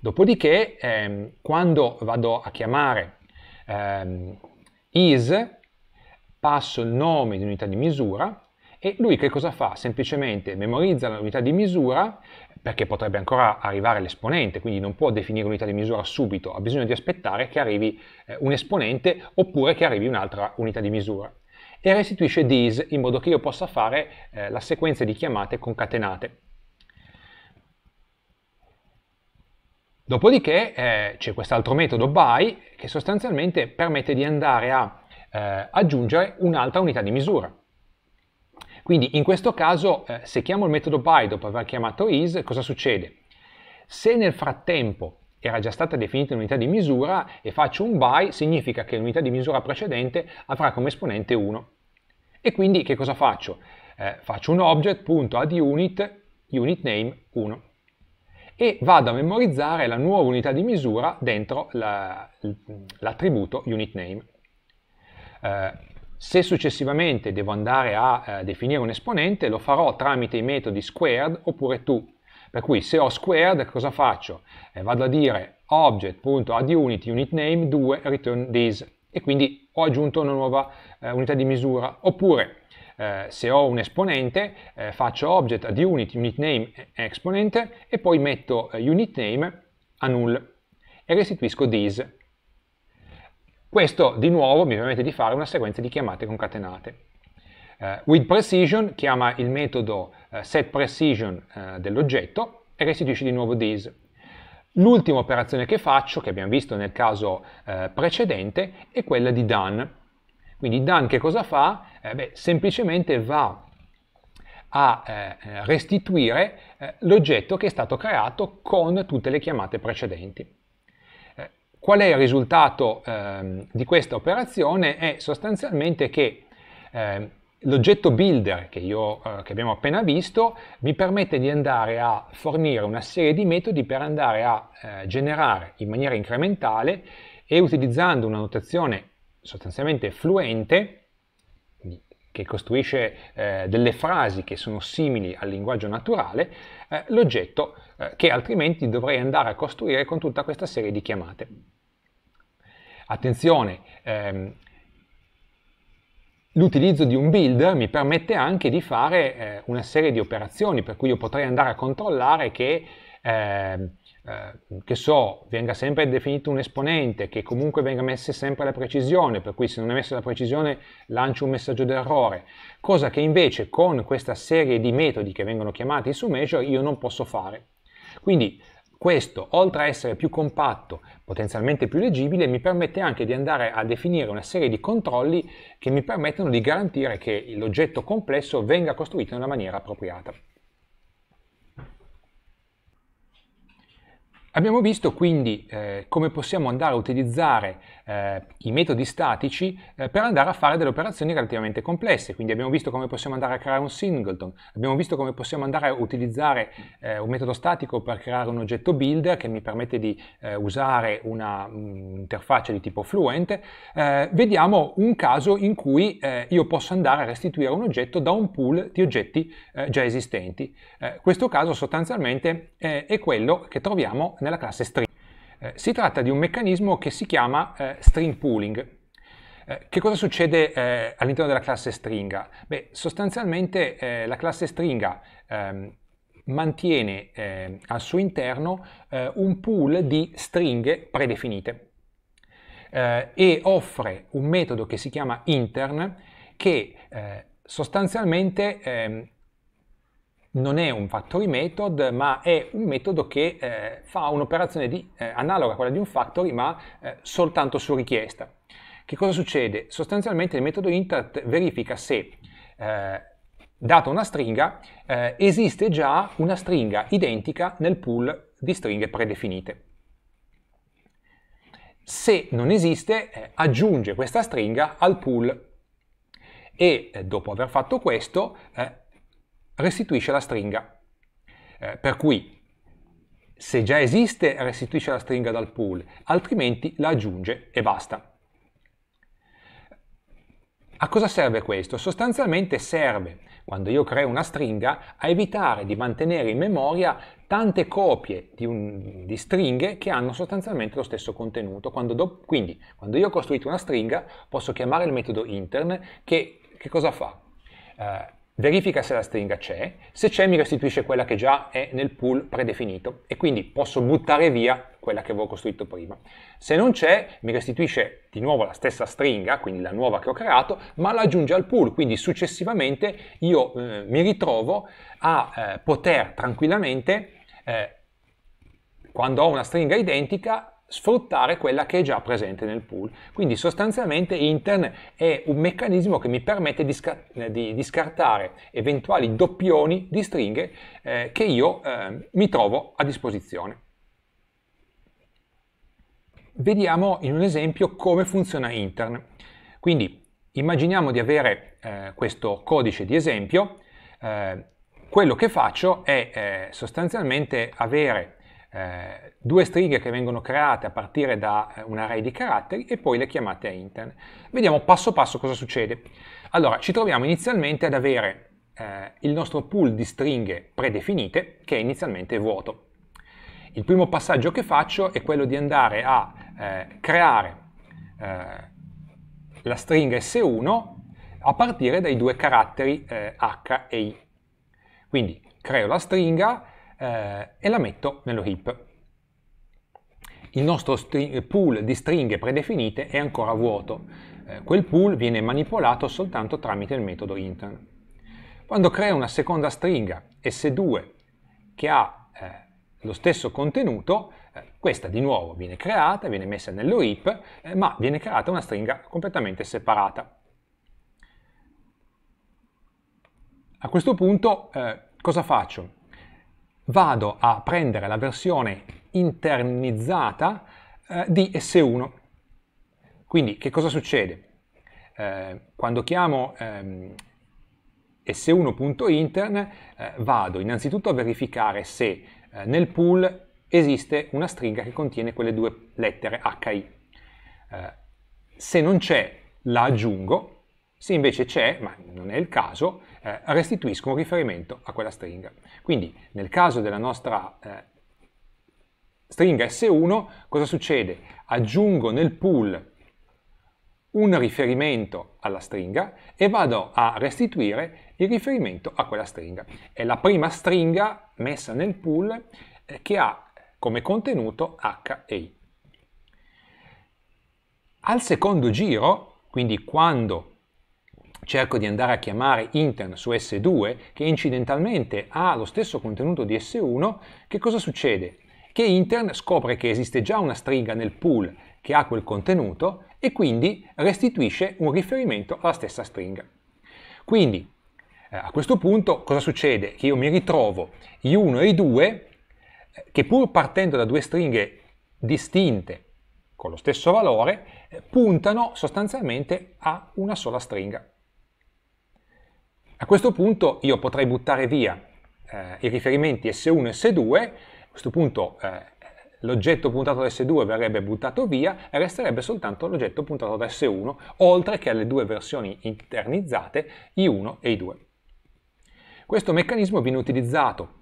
Dopodiché, ehm, quando vado a chiamare ehm, is, passo il nome di unità di misura e lui che cosa fa? Semplicemente memorizza l'unità di misura, perché potrebbe ancora arrivare l'esponente, quindi non può definire unità di misura subito, ha bisogno di aspettare che arrivi eh, un esponente oppure che arrivi un'altra unità di misura. E restituisce this in modo che io possa fare eh, la sequenza di chiamate concatenate. Dopodiché eh, c'è quest'altro metodo by che sostanzialmente permette di andare a eh, aggiungere un'altra unità di misura. Quindi in questo caso eh, se chiamo il metodo by dopo aver chiamato is, cosa succede? Se nel frattempo era già stata definita un'unità di misura e faccio un by, significa che l'unità di misura precedente avrà come esponente 1. E quindi che cosa faccio? Eh, faccio un object.addUnit, unit name 1 e vado a memorizzare la nuova unità di misura dentro l'attributo la, unit Eh, se successivamente devo andare a eh, definire un esponente, lo farò tramite i metodi squared oppure to. Per cui se ho squared, cosa faccio? Eh, vado a dire object.addUnit unitName 2 return this e quindi ho aggiunto una nuova eh, unità di misura. Oppure eh, se ho un esponente, eh, faccio object unitName eh, exponent e poi metto unit name a null e restituisco this questo di nuovo mi permette di fare una sequenza di chiamate concatenate. Uh, with precision chiama il metodo uh, eh, setPrecision uh, eh, dell'oggetto e restituisce di nuovo this. L'ultima operazione che faccio, che abbiamo visto nel caso precedente, è quella di done. Quindi done che cosa fa? Eh, beh, semplicemente va a restituire l'oggetto che è stato creato con tutte le chiamate precedenti. Qual è il risultato eh, di questa operazione? È sostanzialmente che eh, l'oggetto builder che, io, eh, che, abbiamo appena visto mi permette di andare a fornire una serie di metodi per andare a eh, generare in maniera incrementale e utilizzando una notazione sostanzialmente fluente che costruisce eh, delle frasi che sono simili al linguaggio naturale, eh, l'oggetto eh, che altrimenti dovrei andare a costruire con tutta questa serie di chiamate. Attenzione, ehm, L'utilizzo di un build mi permette anche di fare eh, una serie di operazioni, per cui io potrei andare a controllare che eh, eh, che so, venga sempre definito un esponente, che comunque venga messa sempre la precisione, per cui se non è messa la precisione lancio un messaggio d'errore, cosa che invece con questa serie di metodi che vengono chiamati su Measure io non posso fare. Quindi questo, oltre a essere più compatto, potenzialmente più leggibile, mi permette anche di andare a definire una serie di controlli che mi permettono di garantire che l'oggetto complesso venga costruito in una maniera appropriata. Abbiamo visto quindi eh, come possiamo andare a utilizzare eh, i metodi statici eh, per andare a fare delle operazioni relativamente complesse. Quindi abbiamo visto come possiamo andare a creare un singleton, abbiamo visto come possiamo andare a utilizzare eh, un metodo statico per creare un oggetto builder che mi permette di eh, usare un'interfaccia mm, di tipo fluent. Eh, vediamo un caso in cui eh, io posso andare a restituire un oggetto da un pool di oggetti già esistenti. questo caso sostanzialmente è quello che troviamo nella classe string. Eh, si tratta di un meccanismo che si chiama eh, string pooling. Eh, che cosa succede eh, all'interno della classe stringa? Beh, sostanzialmente eh, la classe stringa ehm, mantiene eh, al suo interno eh, un pool di stringhe predefinite eh, e offre un metodo che si chiama intern che sostanzialmente ehm, non è un factory method, ma è un metodo che eh, fa un'operazione di, eh, analoga a quella di un factory, ma eh, soltanto su richiesta. Che cosa succede? Sostanzialmente il metodo intert verifica se, eh, data una stringa, eh, esiste già una stringa identica nel pool di stringhe predefinite. Se non esiste, eh, aggiunge questa stringa al pool e dopo aver fatto questo eh, restituisce la stringa. Eh, per cui se già esiste restituisce la stringa dal pool, altrimenti la aggiunge e basta. A cosa serve questo? Sostanzialmente serve, quando io creo una stringa, a evitare di mantenere in memoria tante copie di, un, di stringhe che hanno sostanzialmente lo stesso contenuto. Quando do, quindi, quando io ho costruito una stringa, posso chiamare il metodo intern che, che cosa fa? Eh, verifica se la stringa c'è, se c'è mi restituisce quella che già è nel pool predefinito e quindi posso buttare via quella che avevo costruito prima. Se non c'è mi restituisce di nuovo la stessa stringa, quindi la nuova che ho creato, ma la aggiunge al pool, quindi successivamente io eh, mi ritrovo a eh, poter tranquillamente, eh, quando ho una stringa identica, sfruttare quella che è già presente nel pool. Quindi sostanzialmente Intern è un meccanismo che mi permette di, sca- eh, di, di scartare eventuali doppioni di stringhe eh, che io eh, mi trovo a disposizione. Vediamo in un esempio come funziona Intern. Quindi immaginiamo di avere eh, questo codice di esempio. Eh, quello che faccio è eh, sostanzialmente avere eh, due stringhe che vengono create a partire da eh, un array di caratteri e poi le chiamate a intern. Vediamo passo passo cosa succede. Allora, ci troviamo inizialmente ad avere eh, il nostro pool di stringhe predefinite che è inizialmente vuoto. Il primo passaggio che faccio è quello di andare a eh, creare eh, la stringa S1 a partire dai due caratteri H e I. Quindi creo la stringa, eh, e la metto nello heap. Il nostro pool di stringhe predefinite è ancora vuoto. Eh, quel pool viene manipolato soltanto tramite il metodo intern. Quando creo una seconda stringa S2 che ha eh, lo stesso contenuto, eh, questa di nuovo viene creata, viene messa nello heap, eh, ma viene creata una stringa completamente separata. A questo punto eh, cosa faccio? vado a prendere la versione internizzata eh, di S1. Quindi che cosa succede? Eh, quando chiamo ehm, s1.intern eh, vado innanzitutto a verificare se eh, nel pool esiste una stringa che contiene quelle due lettere HI. Eh, se non c'è la aggiungo, se invece c'è, ma non è il caso, eh, un riferimento a quella stringa. Quindi nel caso della nostra eh, stringa S1, cosa succede? Aggiungo nel pool un riferimento alla stringa e vado a restituire il riferimento a quella stringa. È la prima stringa messa nel pool eh, che ha come contenuto H e I. Al secondo giro, quindi quando cerco di andare a chiamare intern su S2 che incidentalmente ha lo stesso contenuto di S1, che cosa succede? Che intern scopre che esiste già una stringa nel pool che ha quel contenuto e quindi restituisce un riferimento alla stessa stringa. Quindi eh, a questo punto cosa succede? Che io mi ritrovo I1 e I2 eh, che pur partendo da due stringhe distinte con lo stesso valore eh, puntano sostanzialmente a una sola stringa. A questo punto io potrei buttare via eh, i riferimenti S1 e S2, a questo punto eh, l'oggetto puntato da S2 verrebbe buttato via e resterebbe soltanto l'oggetto puntato da S1, oltre che alle due versioni internizzate, I1 e I2. Questo meccanismo viene utilizzato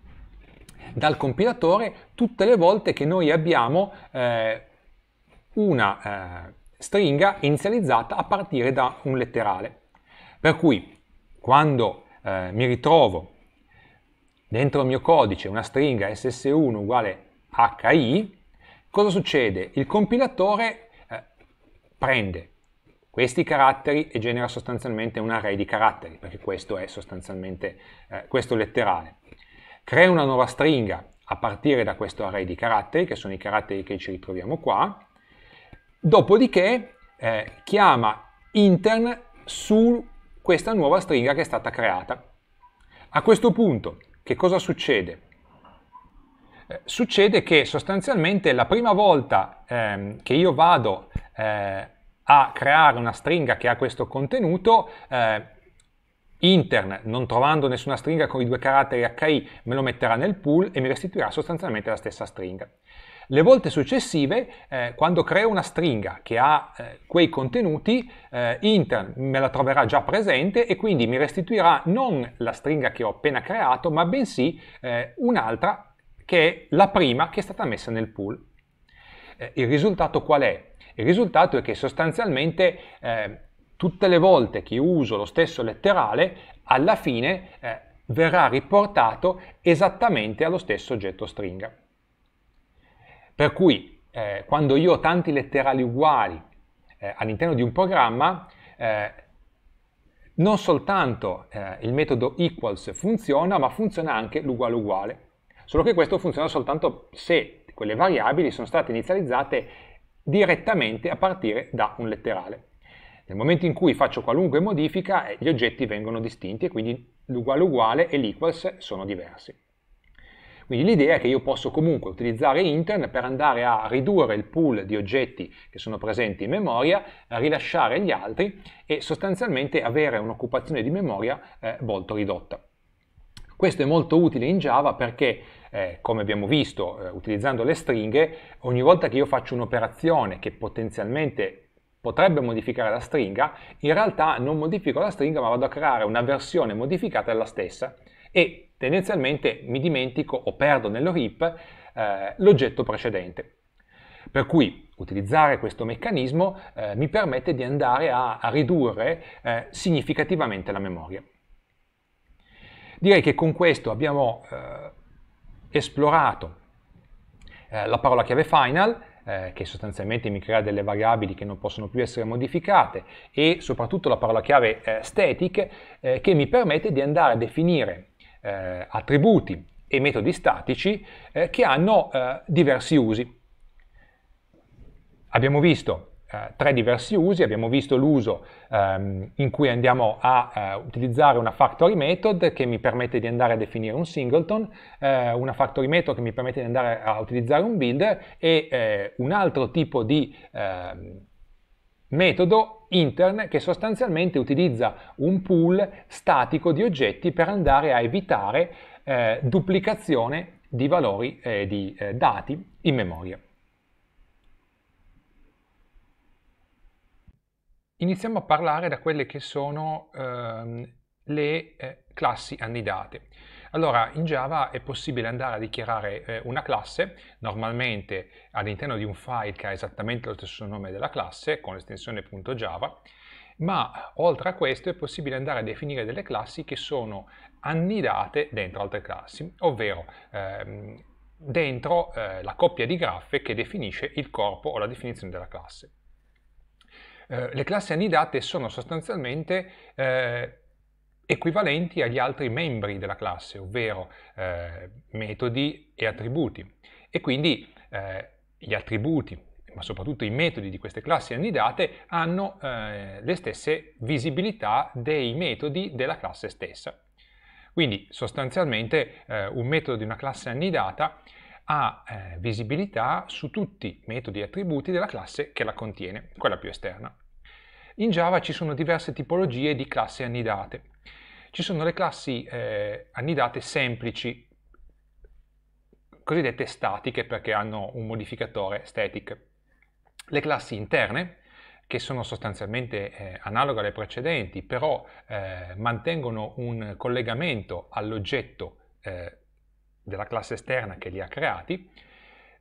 dal compilatore tutte le volte che noi abbiamo eh, una eh, stringa inizializzata a partire da un letterale. Per cui quando eh, mi ritrovo dentro il mio codice una stringa ss1 uguale hi, cosa succede? Il compilatore eh, prende questi caratteri e genera sostanzialmente un array di caratteri, perché questo è sostanzialmente eh, questo letterale. Crea una nuova stringa a partire da questo array di caratteri, che sono i caratteri che ci ritroviamo qua, dopodiché eh, chiama intern su questa nuova stringa che è stata creata. A questo punto, che cosa succede? Eh, succede che sostanzialmente la prima volta ehm, che io vado eh, a creare una stringa che ha questo contenuto, eh, intern, non trovando nessuna stringa con i due caratteri HI, me lo metterà nel pool e mi restituirà sostanzialmente la stessa stringa. Le volte successive, eh, quando creo una stringa che ha eh, quei contenuti, eh, Inter me la troverà già presente e quindi mi restituirà non la stringa che ho appena creato, ma bensì eh, un'altra che è la prima che è stata messa nel pool. Eh, il risultato qual è? Il risultato è che sostanzialmente eh, tutte le volte che uso lo stesso letterale, alla fine verrà riportato esattamente allo stesso oggetto stringa. Per cui eh, quando io ho tanti letterali uguali eh, all'interno di un programma, eh, non soltanto eh, il metodo equals funziona, ma funziona anche l'uguale uguale. Solo che questo funziona soltanto se quelle variabili sono state inizializzate direttamente a partire da un letterale. Nel momento in cui faccio qualunque modifica, eh, gli oggetti vengono distinti e quindi l'uguale uguale e l'equals sono diversi. Quindi l'idea è che io posso comunque utilizzare intern per andare a ridurre il pool di oggetti che sono presenti in memoria, rilasciare gli altri e sostanzialmente avere un'occupazione di memoria eh, molto ridotta. Questo è molto utile in Java perché eh, come abbiamo visto eh, utilizzando le stringhe, ogni volta che io faccio un'operazione che potenzialmente potrebbe modificare la stringa, in realtà non modifico la stringa ma vado a creare una versione modificata della stessa e tendenzialmente mi dimentico o perdo nello heap eh, l'oggetto precedente. Per cui utilizzare questo meccanismo eh, mi permette di andare a, a ridurre eh, significativamente la memoria. Direi che con questo abbiamo eh, esplorato eh, la parola chiave final, eh, che sostanzialmente mi crea delle variabili che non possono più essere modificate, e soprattutto la parola chiave static, che mi permette di andare a definire eh, attributi e metodi statici eh, che hanno eh, diversi usi. Abbiamo visto eh, tre diversi usi, abbiamo visto l'uso ehm, in cui andiamo a eh, utilizzare una factory method che mi permette di andare a definire un singleton, eh, una factory method che mi permette di andare a utilizzare un builder e un altro tipo di ehm, metodo intern che sostanzialmente utilizza un pool statico di oggetti per andare a evitare eh, duplicazione di valori eh, di eh, dati in memoria. Iniziamo a parlare da quelle che sono ehm, le eh, classi annidate. Allora, in Java è possibile andare a dichiarare eh, una classe, normalmente all'interno di un file che ha esattamente lo stesso nome della classe, con l'estensione .java, ma oltre a questo è possibile andare a definire delle classi che sono annidate dentro altre classi, ovvero ehm, dentro eh, la coppia di graffe che definisce il corpo o la definizione della classe. Eh, le classi annidate sono sostanzialmente eh, equivalenti agli altri membri della classe, ovvero eh, metodi e attributi. E quindi eh, gli attributi, ma soprattutto i metodi di queste classi annidate, hanno eh, le stesse visibilità dei metodi della classe stessa. Quindi sostanzialmente eh, un metodo di una classe annidata ha eh, visibilità su tutti i metodi e attributi della classe che la contiene, quella più esterna. In Java ci sono diverse tipologie di classi annidate ci sono le classi eh, annidate semplici, cosiddette statiche perché hanno un modificatore static. Le classi interne, che sono sostanzialmente eh, analoghe alle precedenti, però eh, mantengono un collegamento all'oggetto eh, della classe esterna che li ha creati,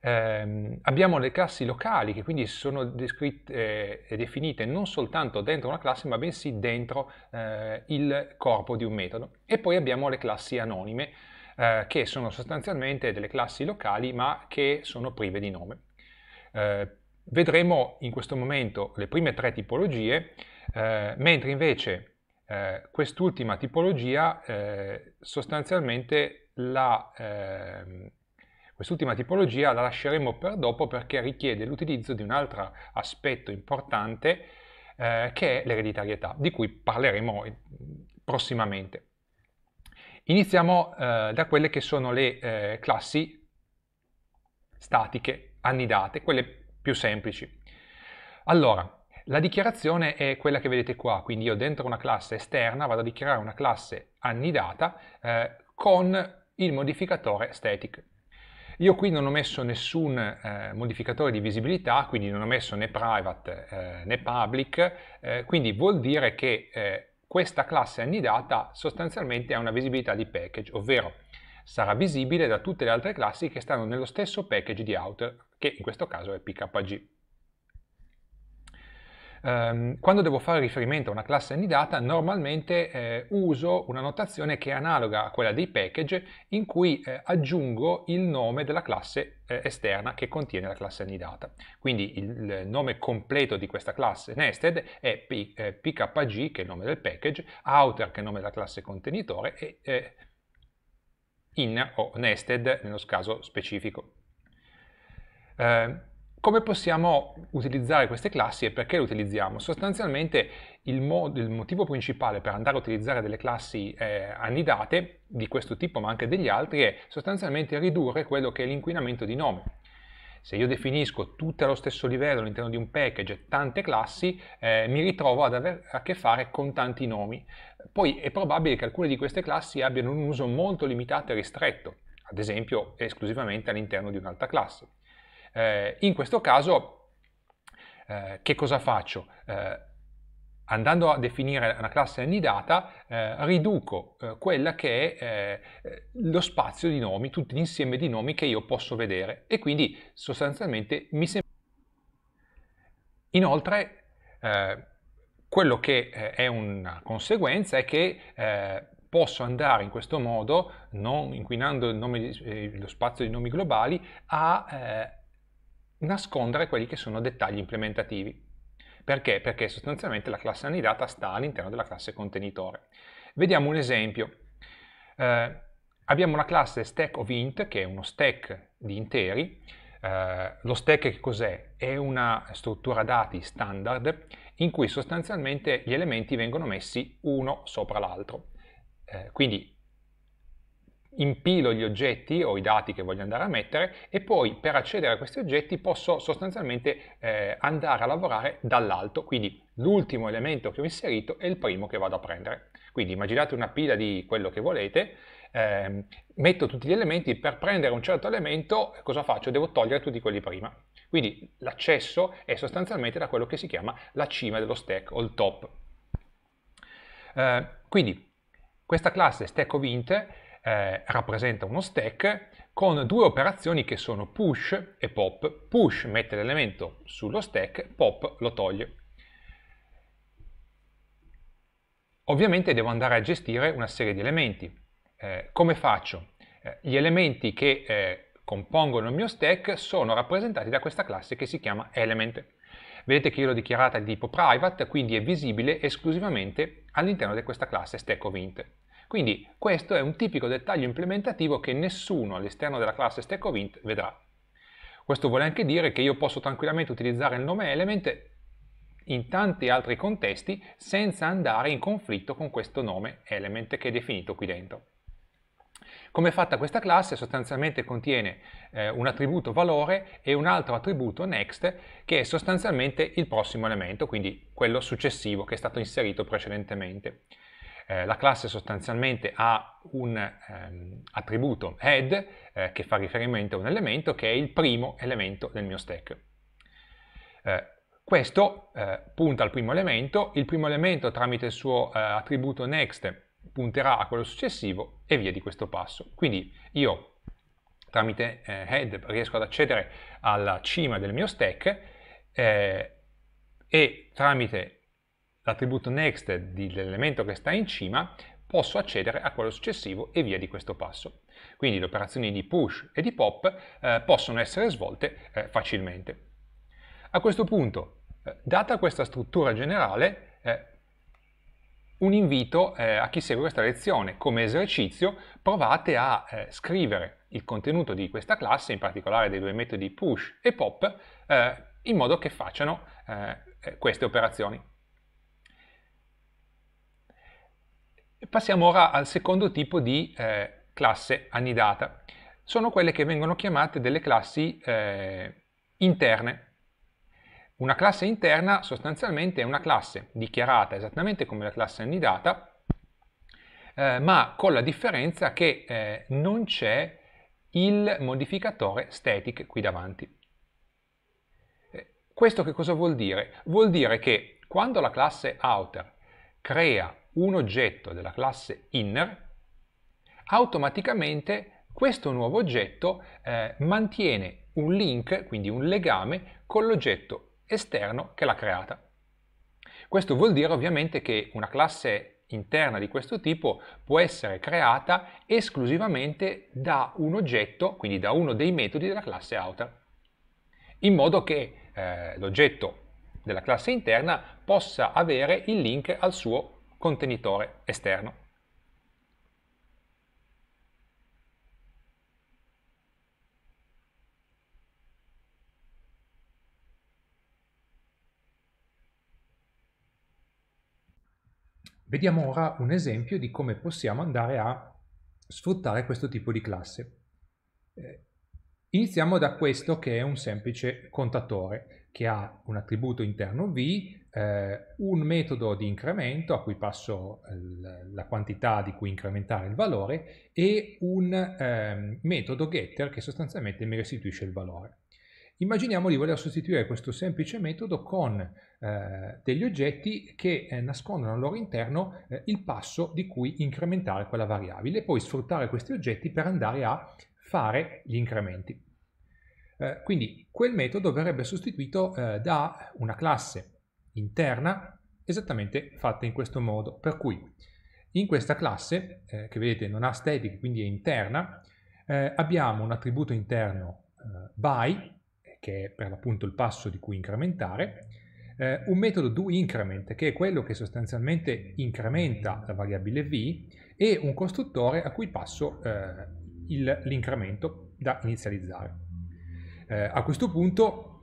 eh, abbiamo le classi locali che quindi sono descritte eh, e eh, definite non soltanto dentro una classe ma bensì dentro eh, il corpo di un metodo e poi abbiamo le classi anonime eh, che sono sostanzialmente delle classi locali ma che sono prive di nome. Eh, vedremo in questo momento le prime tre tipologie mentre invece quest'ultima tipologia sostanzialmente la ehm, Quest'ultima tipologia la lasceremo per dopo perché richiede l'utilizzo di un altro aspetto importante eh, che è l'ereditarietà, di cui parleremo prossimamente. Iniziamo eh, da quelle che sono le eh, classi statiche annidate, quelle più semplici. Allora, la dichiarazione è quella che vedete qua, quindi io dentro una classe esterna vado a dichiarare una classe annidata eh, con il modificatore static. Io qui non ho messo nessun eh, modificatore di visibilità, quindi non ho messo né private eh, né public, eh, quindi vuol dire che eh, questa classe annidata sostanzialmente ha una visibilità di package, ovvero sarà visibile da tutte le altre classi che stanno nello stesso package di outer, che in questo caso è PKG ehm, quando devo fare riferimento a una classe annidata normalmente eh, uso una notazione che è analoga a quella dei package in cui eh, aggiungo il nome della classe eh, esterna che contiene la classe annidata. Quindi il, nome completo di questa classe nested è P, eh, pkg che è il nome del package, outer che è il nome della classe contenitore e eh, inner o nested nello caso specifico. Eh, come possiamo utilizzare queste classi e perché le utilizziamo? Sostanzialmente il, mo il motivo principale per andare a utilizzare delle classi eh, annidate di questo tipo ma anche degli altri è sostanzialmente ridurre quello che è l'inquinamento di nome. Se io definisco tutte allo stesso livello all'interno di un package tante classi, eh, mi ritrovo ad avere a che fare con tanti nomi. Poi è probabile che alcune di queste classi abbiano un uso molto limitato e ristretto, ad esempio esclusivamente all'interno di un'altra classe. Eh, in questo caso, eh, che cosa faccio? Eh, andando a definire una classe annidata, eh, riduco eh, quella che è eh, lo spazio di nomi, tutto l'insieme di nomi che io posso vedere e quindi sostanzialmente mi sembra... Inoltre, eh, quello che eh, è una conseguenza è che eh, posso andare in questo modo, non inquinando nome, lo spazio di nomi globali, a nascondere quelli che sono dettagli implementativi. Perché? Perché sostanzialmente la classe anidata sta all'interno della classe contenitore. Vediamo un esempio. Eh, abbiamo una classe stack of int, che è uno stack di interi. Eh, lo stack che cos'è? È una struttura dati standard in cui sostanzialmente gli elementi vengono messi uno sopra l'altro. Eh, quindi impilo gli oggetti o i dati che voglio andare a mettere e poi per accedere a questi oggetti posso sostanzialmente eh, andare a lavorare dall'alto, quindi l'ultimo elemento che ho inserito è il primo che vado a prendere. Quindi immaginate una pila di quello che volete, eh, metto tutti gli elementi, per prendere un certo elemento eh, cosa faccio? Devo togliere tutti quelli prima. Quindi l'accesso è sostanzialmente da quello che si chiama la cima dello stack o il top. Eh, quindi questa classe stack of int eh, rappresenta uno stack con due operazioni che sono push e pop. Push mette l'elemento sullo stack, pop lo toglie. Ovviamente devo andare a gestire una serie di elementi. Eh, come faccio? Eh, gli elementi che eh, compongono il mio stack sono rappresentati da questa classe che si chiama element. Vedete che io l'ho dichiarata di tipo private, quindi è visibile esclusivamente all'interno di questa classe stack of int. Quindi questo è un tipico dettaglio implementativo che nessuno all'esterno della classe StackOvint vedrà. Questo vuole anche dire che io posso tranquillamente utilizzare il nome element in tanti altri contesti senza andare in conflitto con questo nome element che è definito qui dentro. Come è fatta questa classe? Sostanzialmente contiene eh, un attributo valore e un altro attributo next che è sostanzialmente il prossimo elemento, quindi quello successivo che è stato inserito precedentemente eh, la classe sostanzialmente ha un ehm, attributo head eh, che fa riferimento a un elemento che è il primo elemento del mio stack. Eh, questo eh, punta al primo elemento, il primo elemento tramite il suo eh, attributo next punterà a quello successivo e via di questo passo. Quindi io tramite eh, head riesco ad accedere alla cima del mio stack e tramite l'attributo next dell'elemento che sta in cima, posso accedere a quello successivo e via di questo passo. Quindi le operazioni di push e di pop eh, possono essere svolte eh, facilmente. A questo punto, eh, data questa struttura generale, eh, un invito eh, a chi segue questa lezione. Come esercizio provate a scrivere il contenuto di questa classe, in particolare dei due metodi push e pop, in modo che facciano queste operazioni. passiamo ora al secondo tipo di eh, classe annidata. Sono quelle che vengono chiamate delle classi eh, interne. Una classe interna sostanzialmente è una classe dichiarata esattamente come la classe annidata, eh, ma con la differenza che eh, non c'è il modificatore static qui davanti. Eh, questo che cosa vuol dire? Vuol dire che quando la classe outer crea un oggetto della classe inner, automaticamente questo nuovo oggetto eh, mantiene un link, quindi un legame, con l'oggetto esterno che l'ha creata. Questo vuol dire ovviamente che una classe interna di questo tipo può essere creata esclusivamente da un oggetto, quindi da uno dei metodi della classe outer, in modo che eh, l'oggetto della classe interna possa avere il link al suo contenitore esterno. Vediamo ora un esempio di come possiamo andare a sfruttare questo tipo di classe. Eh, iniziamo da questo che è un semplice contatore che ha un attributo interno v, eh, un metodo di incremento a cui passo eh, l- la quantità di cui incrementare il valore e un eh, metodo getter che sostanzialmente mi restituisce il valore. Immaginiamo di voler sostituire questo semplice metodo con eh, degli oggetti che eh, nascondono al loro interno eh, il passo di cui incrementare quella variabile e poi sfruttare questi oggetti per andare a fare gli incrementi. Eh, quindi quel metodo verrebbe sostituito eh, da una classe interna esattamente fatta in questo modo, per cui in questa classe, eh, che vedete non ha static, quindi è interna, eh, abbiamo un attributo interno eh, by, che è per l'appunto il passo di cui incrementare, un metodo doIncrement, che è quello che sostanzialmente incrementa la variabile v, e un costruttore a cui passo l'incremento da inizializzare. Eh, a questo punto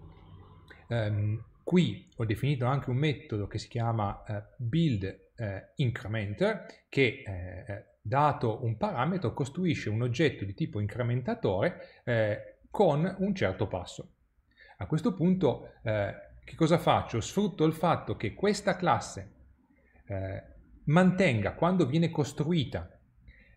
ehm, qui ho definito anche un metodo che si chiama eh, build eh, increment che eh, dato un parametro costruisce un oggetto di tipo incrementatore eh, con un certo passo. A questo punto che cosa faccio? Sfrutto il fatto che questa classe eh, mantenga quando viene costruita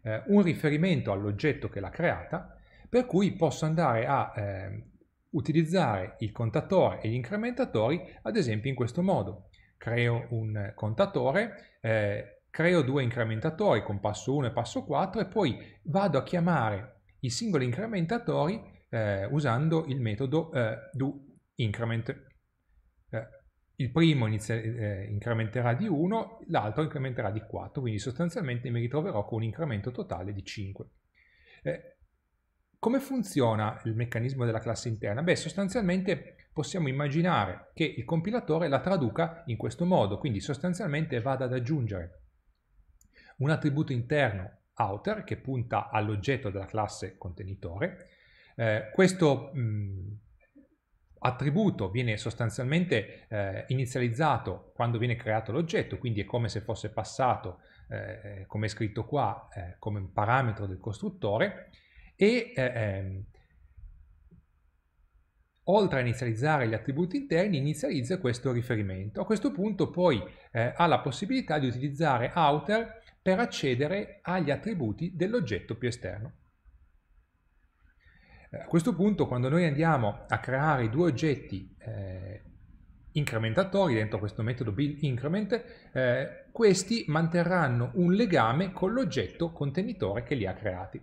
eh, un riferimento all'oggetto che l'ha creata, per cui posso andare a eh, utilizzare il contatore e gli incrementatori ad esempio in questo modo. Creo un contatore, eh, creo due incrementatori con passo 1 e passo 4 e poi vado a chiamare i singoli incrementatori eh, usando il metodo eh, do increment. Eh, il primo inizia, eh, incrementerà di 1, l'altro incrementerà di 4, quindi sostanzialmente mi ritroverò con un incremento totale di 5. Eh, come funziona il meccanismo della classe interna? Beh, sostanzialmente possiamo immaginare che il compilatore la traduca in questo modo, quindi sostanzialmente vada ad aggiungere un attributo interno outer che punta all'oggetto della classe contenitore. Eh, questo mh, mm, attributo viene sostanzialmente eh, inizializzato quando viene creato l'oggetto, quindi è come se fosse passato, eh, come è scritto qua, eh, come un parametro del costruttore, e eh, ehm, oltre a inizializzare gli attributi interni, inizializza questo riferimento. A questo punto poi eh, ha la possibilità di utilizzare outer per accedere agli attributi dell'oggetto più esterno. Eh, a questo punto, quando noi andiamo a creare due oggetti eh, incrementatori dentro questo metodo build increment, eh, questi manterranno un legame con l'oggetto contenitore che li ha creati.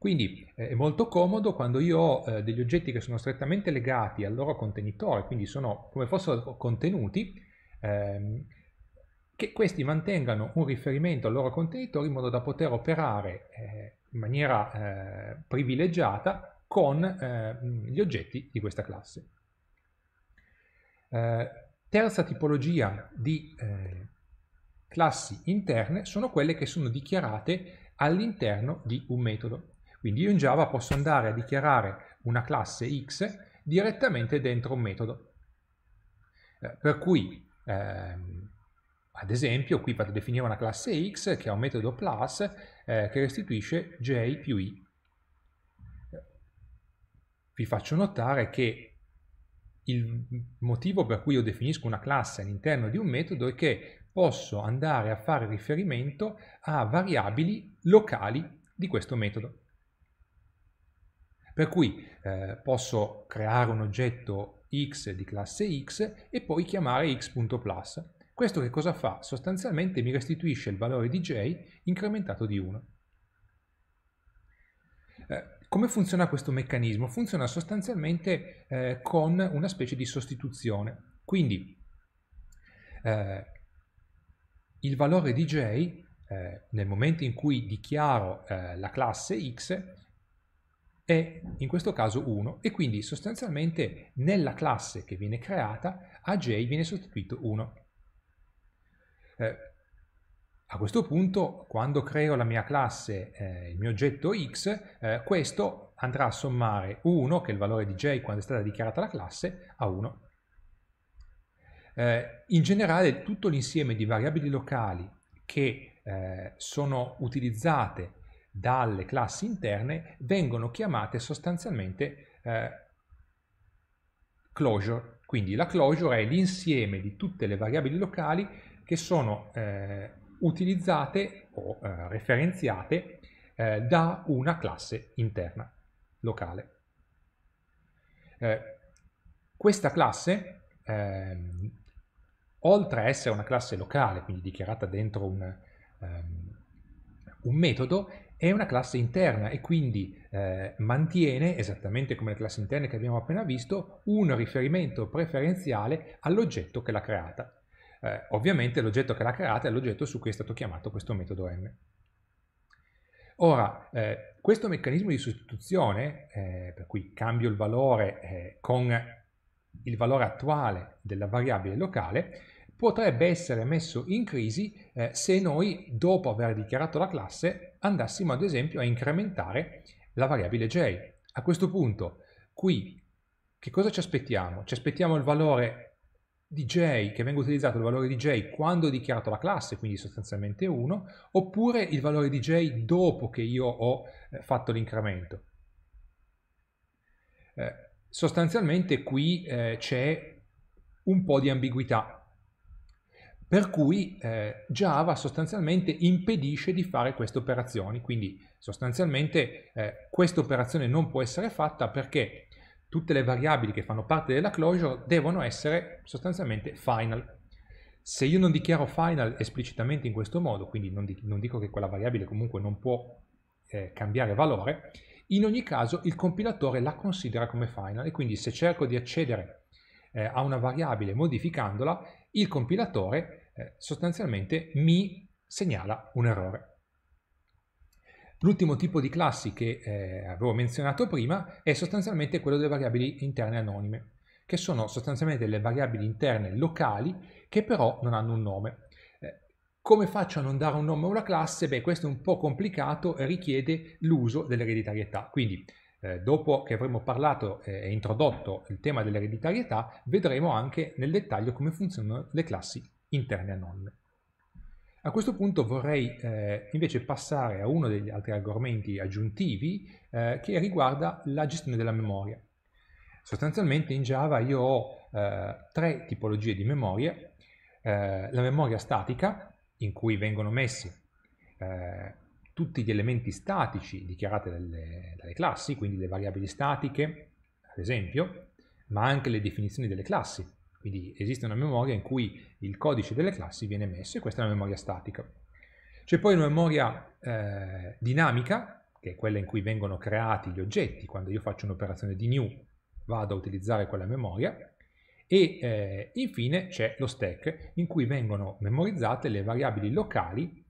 Quindi eh, è molto comodo quando io ho eh, degli oggetti che sono strettamente legati al loro contenitore, quindi sono come fossero contenuti, ehm, che questi mantengano un riferimento al loro contenitore in modo da poter operare eh, in maniera eh, privilegiata con eh, gli oggetti di questa classe. Eh, terza tipologia di classi interne sono quelle che sono dichiarate all'interno di un metodo. Quindi io in Java posso andare a dichiarare una classe X direttamente dentro un metodo. Eh, per cui, ehm, ad esempio, qui vado a definire una classe X che ha un metodo plus eh, che restituisce j più i. Vi faccio notare che il motivo per cui io definisco una classe all'interno di un metodo è che posso andare a fare riferimento a variabili locali di questo metodo. Per cui eh, posso creare un oggetto x di classe x e poi chiamare x.plus. Questo che cosa fa? Sostanzialmente mi restituisce il valore di j incrementato di 1. Eh, come funziona questo meccanismo? Funziona sostanzialmente eh, con una specie di sostituzione. Quindi eh, il valore di j, eh, nel momento in cui dichiaro eh, la classe x, è in questo caso 1 e quindi sostanzialmente nella classe che viene creata a J viene sostituito 1. Eh, a questo punto, quando creo la mia classe, eh, il mio oggetto x, eh, questo andrà a sommare 1, che è il valore di j quando è stata dichiarata la classe, a 1. Eh, in generale, tutto l'insieme di variabili locali che eh, sono utilizzate dalle classi interne vengono chiamate sostanzialmente eh, closure. Quindi la closure è l'insieme di tutte le variabili locali che sono eh, utilizzate o eh, referenziate eh, da una classe interna locale. Eh, questa classe, ehm, oltre a essere una classe locale, quindi dichiarata dentro un, um, un metodo, è una classe interna e quindi eh, mantiene, esattamente come le classi interne che abbiamo appena visto, un riferimento preferenziale all'oggetto che l'ha creata. Eh, ovviamente l'oggetto che l'ha creata è l'oggetto su cui è stato chiamato questo metodo m. Ora, eh, questo meccanismo di sostituzione, eh, per cui cambio il valore eh, con il valore attuale della variabile locale, potrebbe essere messo in crisi eh, se noi, dopo aver dichiarato la classe, andassimo ad esempio a incrementare la variabile j. A questo punto, qui, che cosa ci aspettiamo? Ci aspettiamo il valore di j, che venga utilizzato il valore di j quando ho dichiarato la classe, quindi sostanzialmente 1, oppure il valore di j dopo che io ho eh, fatto l'incremento. Eh, sostanzialmente qui eh, c'è un po' di ambiguità per cui eh, Java sostanzialmente impedisce di fare queste operazioni, quindi sostanzialmente eh, questa operazione non può essere fatta perché tutte le variabili che fanno parte della closure devono essere sostanzialmente final. Se io non dichiaro final esplicitamente in questo modo, quindi non, di non dico che quella variabile comunque non può eh, cambiare valore, in ogni caso il compilatore la considera come final e quindi se cerco di accedere eh, a una variabile modificandola, il compilatore eh, sostanzialmente mi segnala un errore. L'ultimo tipo di classi che eh, avevo menzionato prima è sostanzialmente quello delle variabili interne anonime, che sono sostanzialmente delle variabili interne locali che però non hanno un nome. Eh, come faccio a non dare un nome a una classe? Beh, questo è un po' complicato e richiede l'uso dell'ereditarietà. Quindi, eh, dopo che avremo parlato eh, e introdotto il tema dell'ereditarietà, vedremo anche nel dettaglio come funzionano le classi interne anonime. A questo punto vorrei eh, invece passare a uno degli altri argomenti aggiuntivi eh, che riguarda la gestione della memoria. Sostanzialmente in Java io ho eh, tre tipologie di memoria, eh, la memoria statica in cui vengono messi eh, tutti gli elementi statici dichiarati dalle, dalle classi, quindi le variabili statiche ad esempio, ma anche le definizioni delle classi, quindi esiste una memoria in cui il codice delle classi viene messo e questa è una memoria statica. C'è poi una memoria eh, dinamica, che è quella in cui vengono creati gli oggetti. Quando io faccio un'operazione di new vado a utilizzare quella memoria. E eh, infine c'è lo stack, in cui vengono memorizzate le variabili locali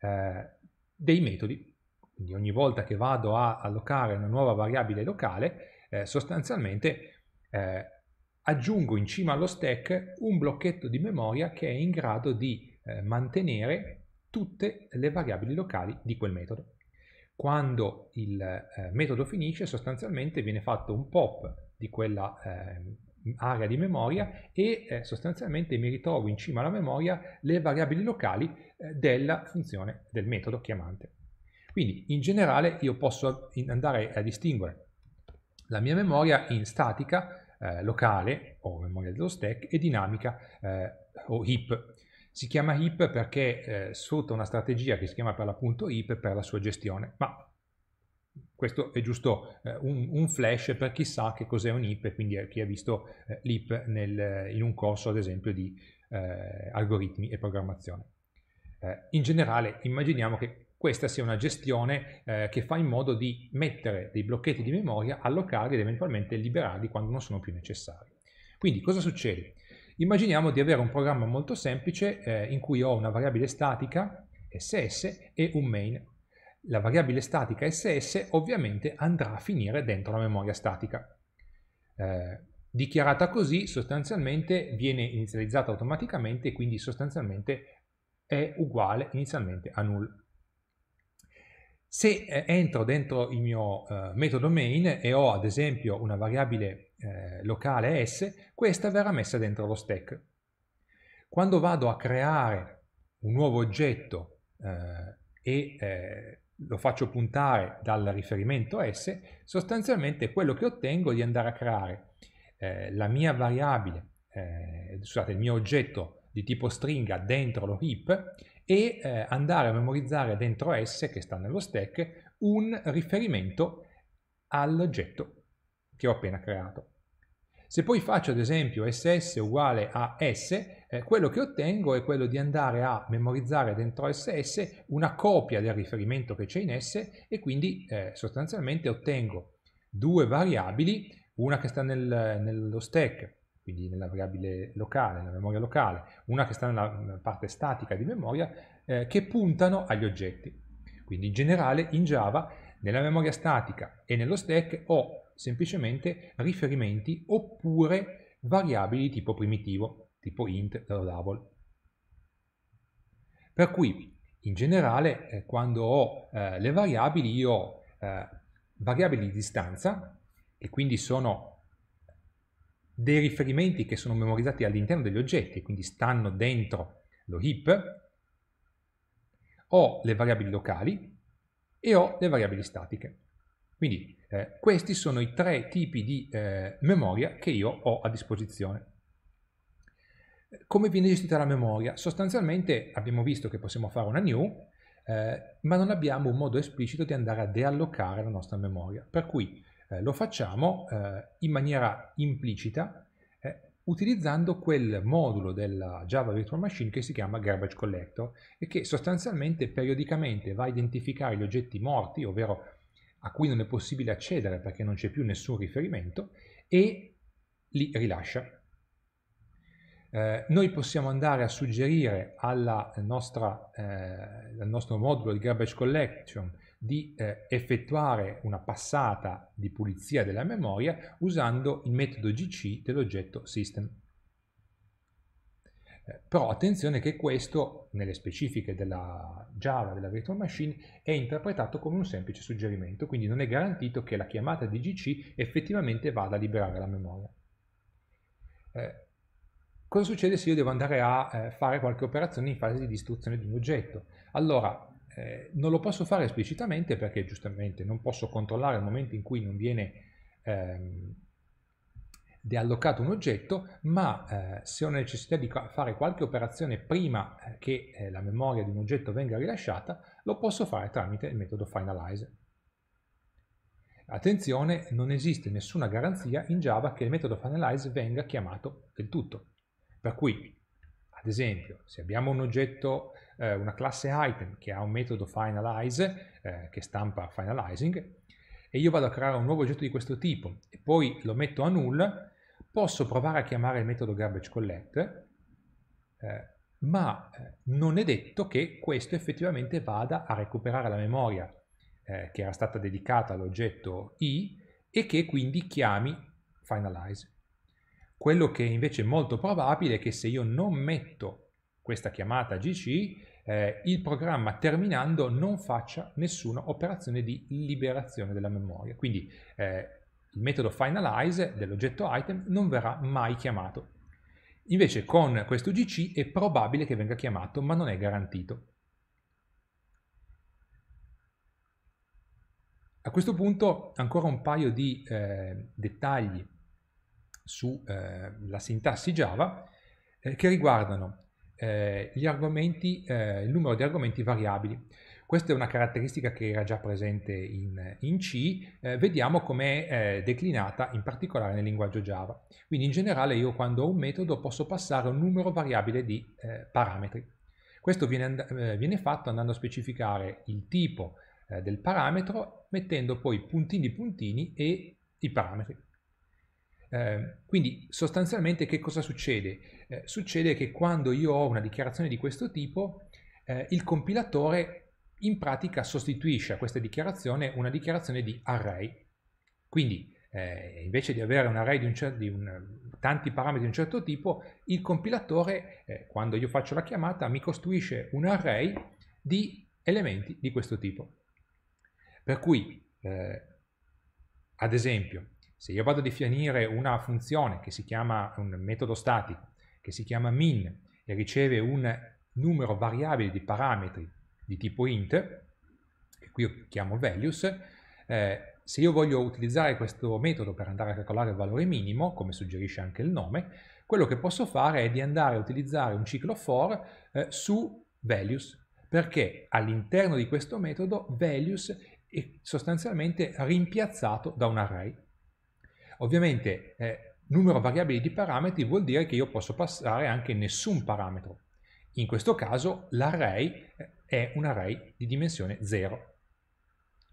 eh, dei metodi. Quindi ogni volta che vado a allocare una nuova variabile locale, eh, sostanzialmente eh, aggiungo in cima allo stack un blocchetto di memoria che è in grado di eh, mantenere tutte le variabili locali di quel metodo. Quando il eh, metodo finisce sostanzialmente viene fatto un pop di quella ehm, area di memoria e eh, sostanzialmente mi ritrovo in cima alla memoria le variabili locali eh, della funzione del metodo chiamante. Quindi in generale io posso andare a distinguere la mia memoria in statica eh, locale o memoria dello stack e dinamica eh, o heap. Si chiama heap perché eh, sotto una strategia che si chiama per l'appunto heap per la sua gestione, ma questo è giusto eh, un, un, flash per chi sa che cos'è un heap, quindi chi ha visto eh, l'heap in un corso ad esempio di eh, algoritmi e programmazione. Eh, in generale immaginiamo che questa sia una gestione eh, che fa in modo di mettere dei blocchetti di memoria, allocarli ed eventualmente liberarli quando non sono più necessari. Quindi cosa succede? Immaginiamo di avere un programma molto semplice eh, in cui ho una variabile statica ss e un main. La variabile statica ss ovviamente andrà a finire dentro la memoria statica. Eh, dichiarata così sostanzialmente viene inizializzata automaticamente e quindi sostanzialmente è uguale inizialmente a null. Se eh, entro dentro il mio eh, metodo main e ho ad esempio una variabile eh, locale s, questa verrà messa dentro lo stack. Quando vado a creare un nuovo oggetto eh, e eh, lo faccio puntare dal riferimento s, sostanzialmente quello che ottengo è di andare a creare eh, la mia variabile, scusate, il mio oggetto di tipo stringa dentro lo heap e eh, andare a memorizzare dentro S, che sta nello stack, un riferimento all'oggetto che ho appena creato. Se poi faccio ad esempio ss uguale a s, eh, quello che ottengo è quello di andare a memorizzare dentro ss una copia del riferimento che c'è in s e quindi eh, sostanzialmente ottengo due variabili, una che sta nel, nello stack quindi nella variabile locale, nella memoria locale, una che sta nella parte statica di memoria, eh, che puntano agli oggetti. Quindi in generale in Java, nella memoria statica e nello stack ho semplicemente riferimenti oppure variabili di tipo primitivo, tipo int o double. Per cui in generale eh, quando ho eh, le variabili io ho eh, variabili di distanza, che quindi sono dei riferimenti che sono memorizzati all'interno degli oggetti, quindi stanno dentro lo heap, ho le variabili locali e ho le variabili statiche. Quindi eh, questi sono i tre tipi di eh, memoria che io ho a disposizione. Come viene gestita la memoria? Sostanzialmente abbiamo visto che possiamo fare una new, eh, ma non abbiamo un modo esplicito di andare a deallocare la nostra memoria. Per cui eh, lo facciamo eh, in maniera implicita eh, utilizzando quel modulo della Java Virtual Machine che si chiama Garbage Collector e che sostanzialmente periodicamente va a identificare gli oggetti morti, ovvero a cui non è possibile accedere perché non c'è più nessun riferimento, e li rilascia. Eh, noi possiamo andare a suggerire alla nostra, eh, al nostro modulo di garbage collection di eh, effettuare una passata di pulizia della memoria usando il metodo GC dell'oggetto system. Eh, però attenzione che questo, nelle specifiche della Java, della virtual machine, è interpretato come un semplice suggerimento, quindi non è garantito che la chiamata di GC effettivamente vada a liberare la memoria. Eh, cosa succede se io devo andare a eh, fare qualche operazione in fase di distruzione di un oggetto? Allora, eh, non lo posso fare esplicitamente perché giustamente non posso controllare il momento in cui non viene ehm, deallocato un oggetto, ma eh, se ho necessità di fare qualche operazione prima eh, che eh, la memoria di un oggetto venga rilasciata, lo posso fare tramite il metodo finalize. Attenzione, non esiste nessuna garanzia in Java che il metodo finalize venga chiamato del tutto. Per cui, ad esempio, se abbiamo un oggetto eh, una classe item che ha un metodo finalize eh, che stampa finalizing e io vado a creare un nuovo oggetto di questo tipo e poi lo metto a null, posso provare a chiamare il metodo garbage collect, eh, ma eh, non è detto che questo effettivamente vada a recuperare la memoria eh, che era stata dedicata all'oggetto i e che quindi chiami finalize. Quello che invece è molto probabile è che se io non metto questa chiamata gc, eh, il programma terminando non faccia nessuna operazione di liberazione della memoria. Quindi eh, il metodo finalize dell'oggetto item non verrà mai chiamato. Invece con questo GC è probabile che venga chiamato, ma non è garantito. A questo punto ancora un paio di eh, dettagli sulla eh, sintassi Java eh, che riguardano eh, eh, il numero di argomenti variabili. Questa è una caratteristica che era già presente in, in C, eh, vediamo come è eh, declinata in particolare nel linguaggio Java. Quindi in generale io quando ho un metodo posso passare un numero variabile di eh, parametri. Questo viene, eh, viene, fatto andando a specificare il tipo eh, del parametro mettendo poi puntini puntini e i parametri. Ehm, quindi sostanzialmente che cosa succede? Eh, succede che quando io ho una dichiarazione di questo tipo, eh, il compilatore in pratica sostituisce a questa dichiarazione una dichiarazione di array. Quindi eh, invece di avere un array di, un di un, tanti parametri di un certo tipo, il compilatore, eh, quando io faccio la chiamata, mi costruisce un array di elementi di questo tipo. Per cui, eh, ad esempio, se io vado a definire una funzione che si chiama un metodo statico, che si chiama min e riceve un numero variabile di parametri di tipo int, che qui chiamo values, eh, se io voglio utilizzare questo metodo per andare a calcolare il valore minimo, come suggerisce anche il nome, quello che posso fare è di andare a utilizzare un ciclo for eh, su values, perché all'interno di questo metodo values è sostanzialmente rimpiazzato da un array. Ovviamente eh, numero variabile di parametri vuol dire che io posso passare anche nessun parametro. In questo caso l'array eh, è un array di dimensione 0,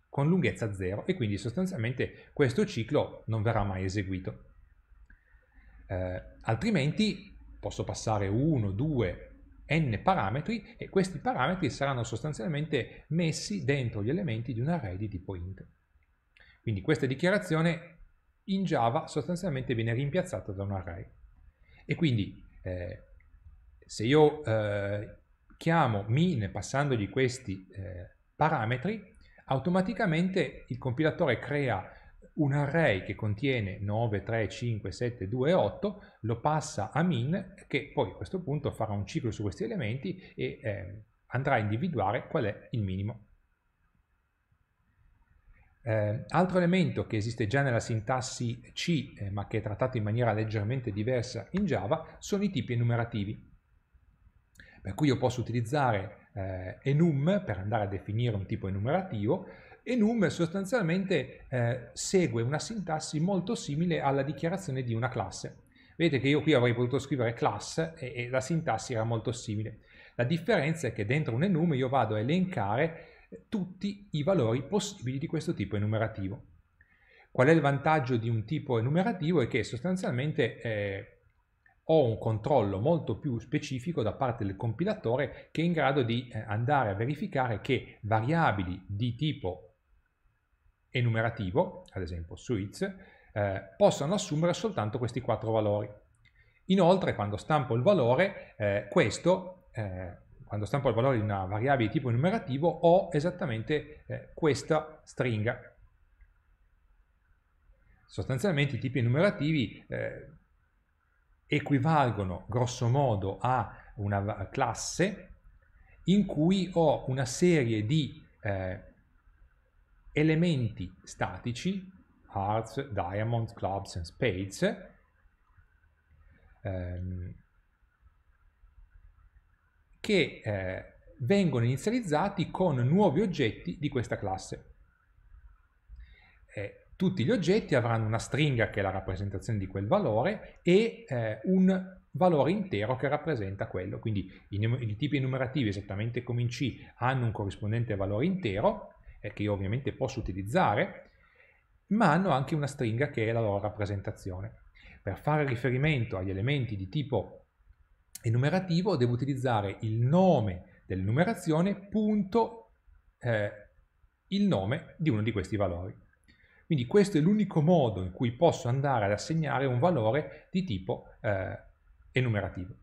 con lunghezza 0 e quindi sostanzialmente questo ciclo non verrà mai eseguito. Eh, altrimenti posso passare 1, 2, n parametri e questi parametri saranno sostanzialmente messi dentro gli elementi di un array di tipo int. Quindi questa dichiarazione in Java sostanzialmente viene rimpiazzata da un array. E quindi eh, se io eh, chiamo min passandogli questi eh, parametri, automaticamente il compilatore crea un array che contiene 9, 3, 5, 7, 2, 8, lo passa a min che poi a questo punto farà un ciclo su questi elementi e eh, andrà a individuare qual è il minimo eh, altro elemento che esiste già nella sintassi C, eh, ma che è trattato in maniera leggermente diversa in Java, sono i tipi enumerativi. Per cui io posso utilizzare eh, enum per andare a definire un tipo enumerativo. Enum sostanzialmente eh, segue una sintassi molto simile alla dichiarazione di una classe. Vedete che io qui avrei potuto scrivere class e, e la sintassi era molto simile. La differenza è che dentro un enum io vado a elencare tutti i valori possibili di questo tipo enumerativo. Qual è il vantaggio di un tipo enumerativo? È che sostanzialmente eh, ho un controllo molto più specifico da parte del compilatore che è in grado di eh, andare a verificare che variabili di tipo enumerativo, ad esempio suites, eh, possano assumere soltanto questi quattro valori. Inoltre, quando stampo il valore, eh, questo eh, quando stampo il valore di una variabile di tipo numerativo, ho esattamente eh, questa stringa. Sostanzialmente i tipi numerativi eh, equivalgono grossomodo a una classe in cui ho una serie di eh, elementi statici, hearts, diamonds, clubs and spades, ehm, che eh, vengono inizializzati con nuovi oggetti di questa classe. Eh, tutti gli oggetti avranno una stringa che è la rappresentazione di quel valore e eh, un valore intero che rappresenta quello. Quindi i, i, tipi enumerativi, esattamente come in C, hanno un corrispondente valore intero, eh, che io ovviamente posso utilizzare, ma hanno anche una stringa che è la loro rappresentazione. Per fare riferimento agli elementi di tipo enumerativo devo utilizzare il nome dell'enumerazione punto eh, il nome di uno di questi valori. Quindi questo è l'unico modo in cui posso andare ad assegnare un valore di tipo eh, enumerativo.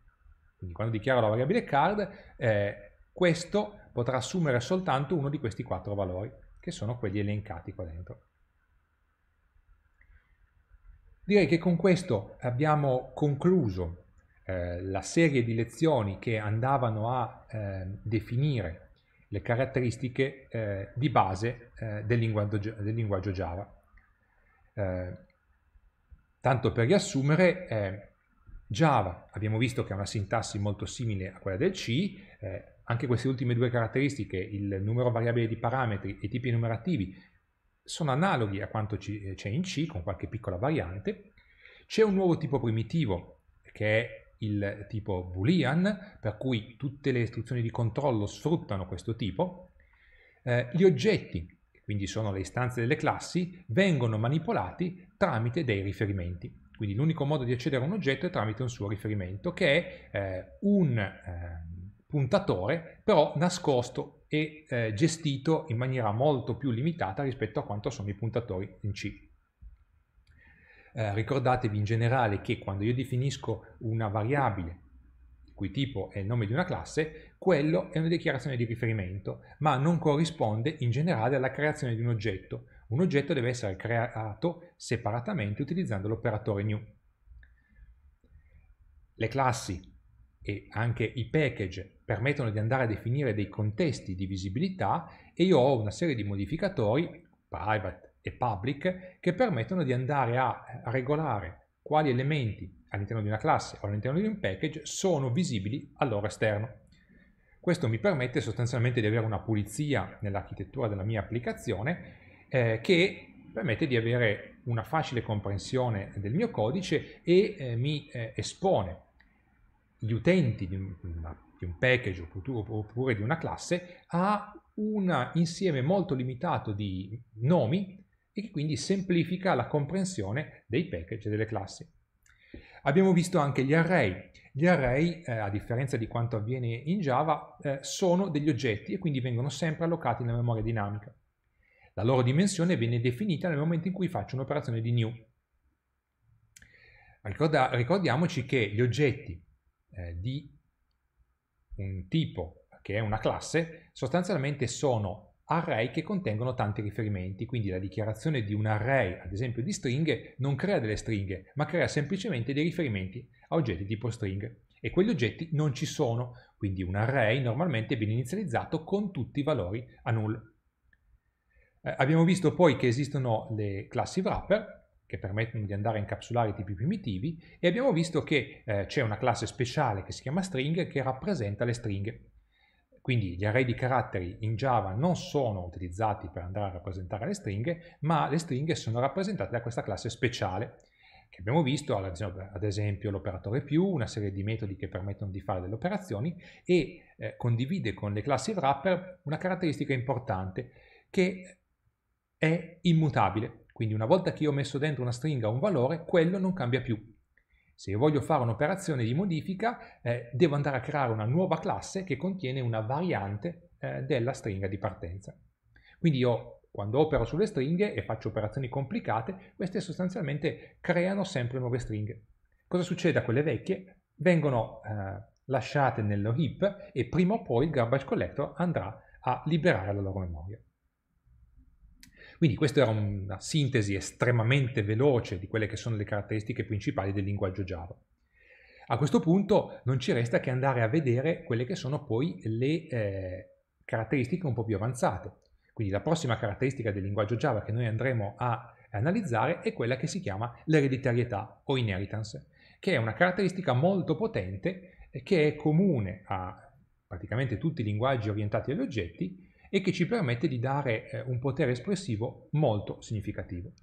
Quindi quando dichiaro la variabile card, eh, questo potrà assumere soltanto uno di questi quattro valori, che sono quelli elencati qua dentro. Direi che con questo abbiamo concluso eh, la serie di lezioni che andavano a eh, definire le caratteristiche eh, di base eh, del linguaggio, del, linguaggio, Java. Eh, tanto per riassumere, Java abbiamo visto che ha una sintassi molto simile a quella del C, anche queste ultime due caratteristiche, il numero variabile di parametri e i tipi numerativi, sono analoghi a quanto c'è in C, con qualche piccola variante. C'è un nuovo tipo primitivo, che è il tipo boolean, per cui tutte le istruzioni di controllo sfruttano questo tipo. Eh, gli oggetti, quindi sono le istanze delle classi, vengono manipolati tramite dei riferimenti. Quindi l'unico modo di accedere a un oggetto è tramite un suo riferimento, che è eh, un eh, puntatore, però nascosto e eh, gestito in maniera molto più limitata rispetto a quanto sono i puntatori in C eh, ricordatevi in generale che quando io definisco una variabile il cui tipo è il nome di una classe, quello è una dichiarazione di riferimento, ma non corrisponde in generale alla creazione di un oggetto. Un oggetto deve essere creato separatamente utilizzando l'operatore new. Le classi e anche i package permettono di andare a definire dei contesti di visibilità e io ho una serie di modificatori, private, e public che permettono di andare a eh, regolare quali elementi all'interno di una classe o all'interno di un package sono visibili al loro esterno. Questo mi permette sostanzialmente di avere una pulizia nell'architettura della mia applicazione eh, che permette di avere una facile comprensione del mio codice e eh, mi eh, espone gli utenti di, una, di un package oppure di una classe a un insieme molto limitato di nomi e che quindi semplifica la comprensione dei package e delle classi. Abbiamo visto anche gli array. Gli array, eh, a differenza di quanto avviene in Java, eh, sono degli oggetti e quindi vengono sempre allocati nella memoria dinamica. La loro dimensione viene definita nel momento in cui faccio un'operazione di new. Ricorda, ricordiamoci che gli oggetti eh, di un tipo che è una classe sostanzialmente sono array che contengono tanti riferimenti, quindi la dichiarazione di un array, ad esempio di stringhe, non crea delle stringhe, ma crea semplicemente dei riferimenti a oggetti tipo string. E quegli oggetti non ci sono, quindi un array normalmente viene inizializzato con tutti i valori a null. Eh, abbiamo visto poi che esistono le classi wrapper, che permettono di andare a incapsulare i tipi primitivi, e abbiamo visto che eh, c'è una classe speciale che si chiama string che rappresenta le stringhe. Quindi gli array di caratteri in Java non sono utilizzati per andare a rappresentare le stringhe, ma le stringhe sono rappresentate da questa classe speciale che abbiamo visto, ad esempio l'operatore più, una serie di metodi che permettono di fare delle operazioni e eh, condivide con le classi wrapper una caratteristica importante che è immutabile. Quindi una volta che io ho messo dentro una stringa un valore, quello non cambia più, se io voglio fare un'operazione di modifica, eh, devo andare a creare una nuova classe che contiene una variante eh, della stringa di partenza. Quindi io quando opero sulle stringhe e faccio operazioni complicate, queste sostanzialmente creano sempre nuove stringhe. Cosa succede a quelle vecchie? Vengono eh, lasciate nello heap e prima o poi il garbage collector andrà a liberare la loro memoria. Quindi questa era una sintesi estremamente veloce di quelle che sono le caratteristiche principali del linguaggio Java. A questo punto non ci resta che andare a vedere quelle che sono poi le eh, caratteristiche un po' più avanzate. Quindi la prossima caratteristica del linguaggio Java che noi andremo a analizzare è quella che si chiama l'ereditarietà o inheritance, che è una caratteristica molto potente che è comune a praticamente tutti i linguaggi orientati agli oggetti e che ci permette di dare eh, un potere espressivo molto significativo.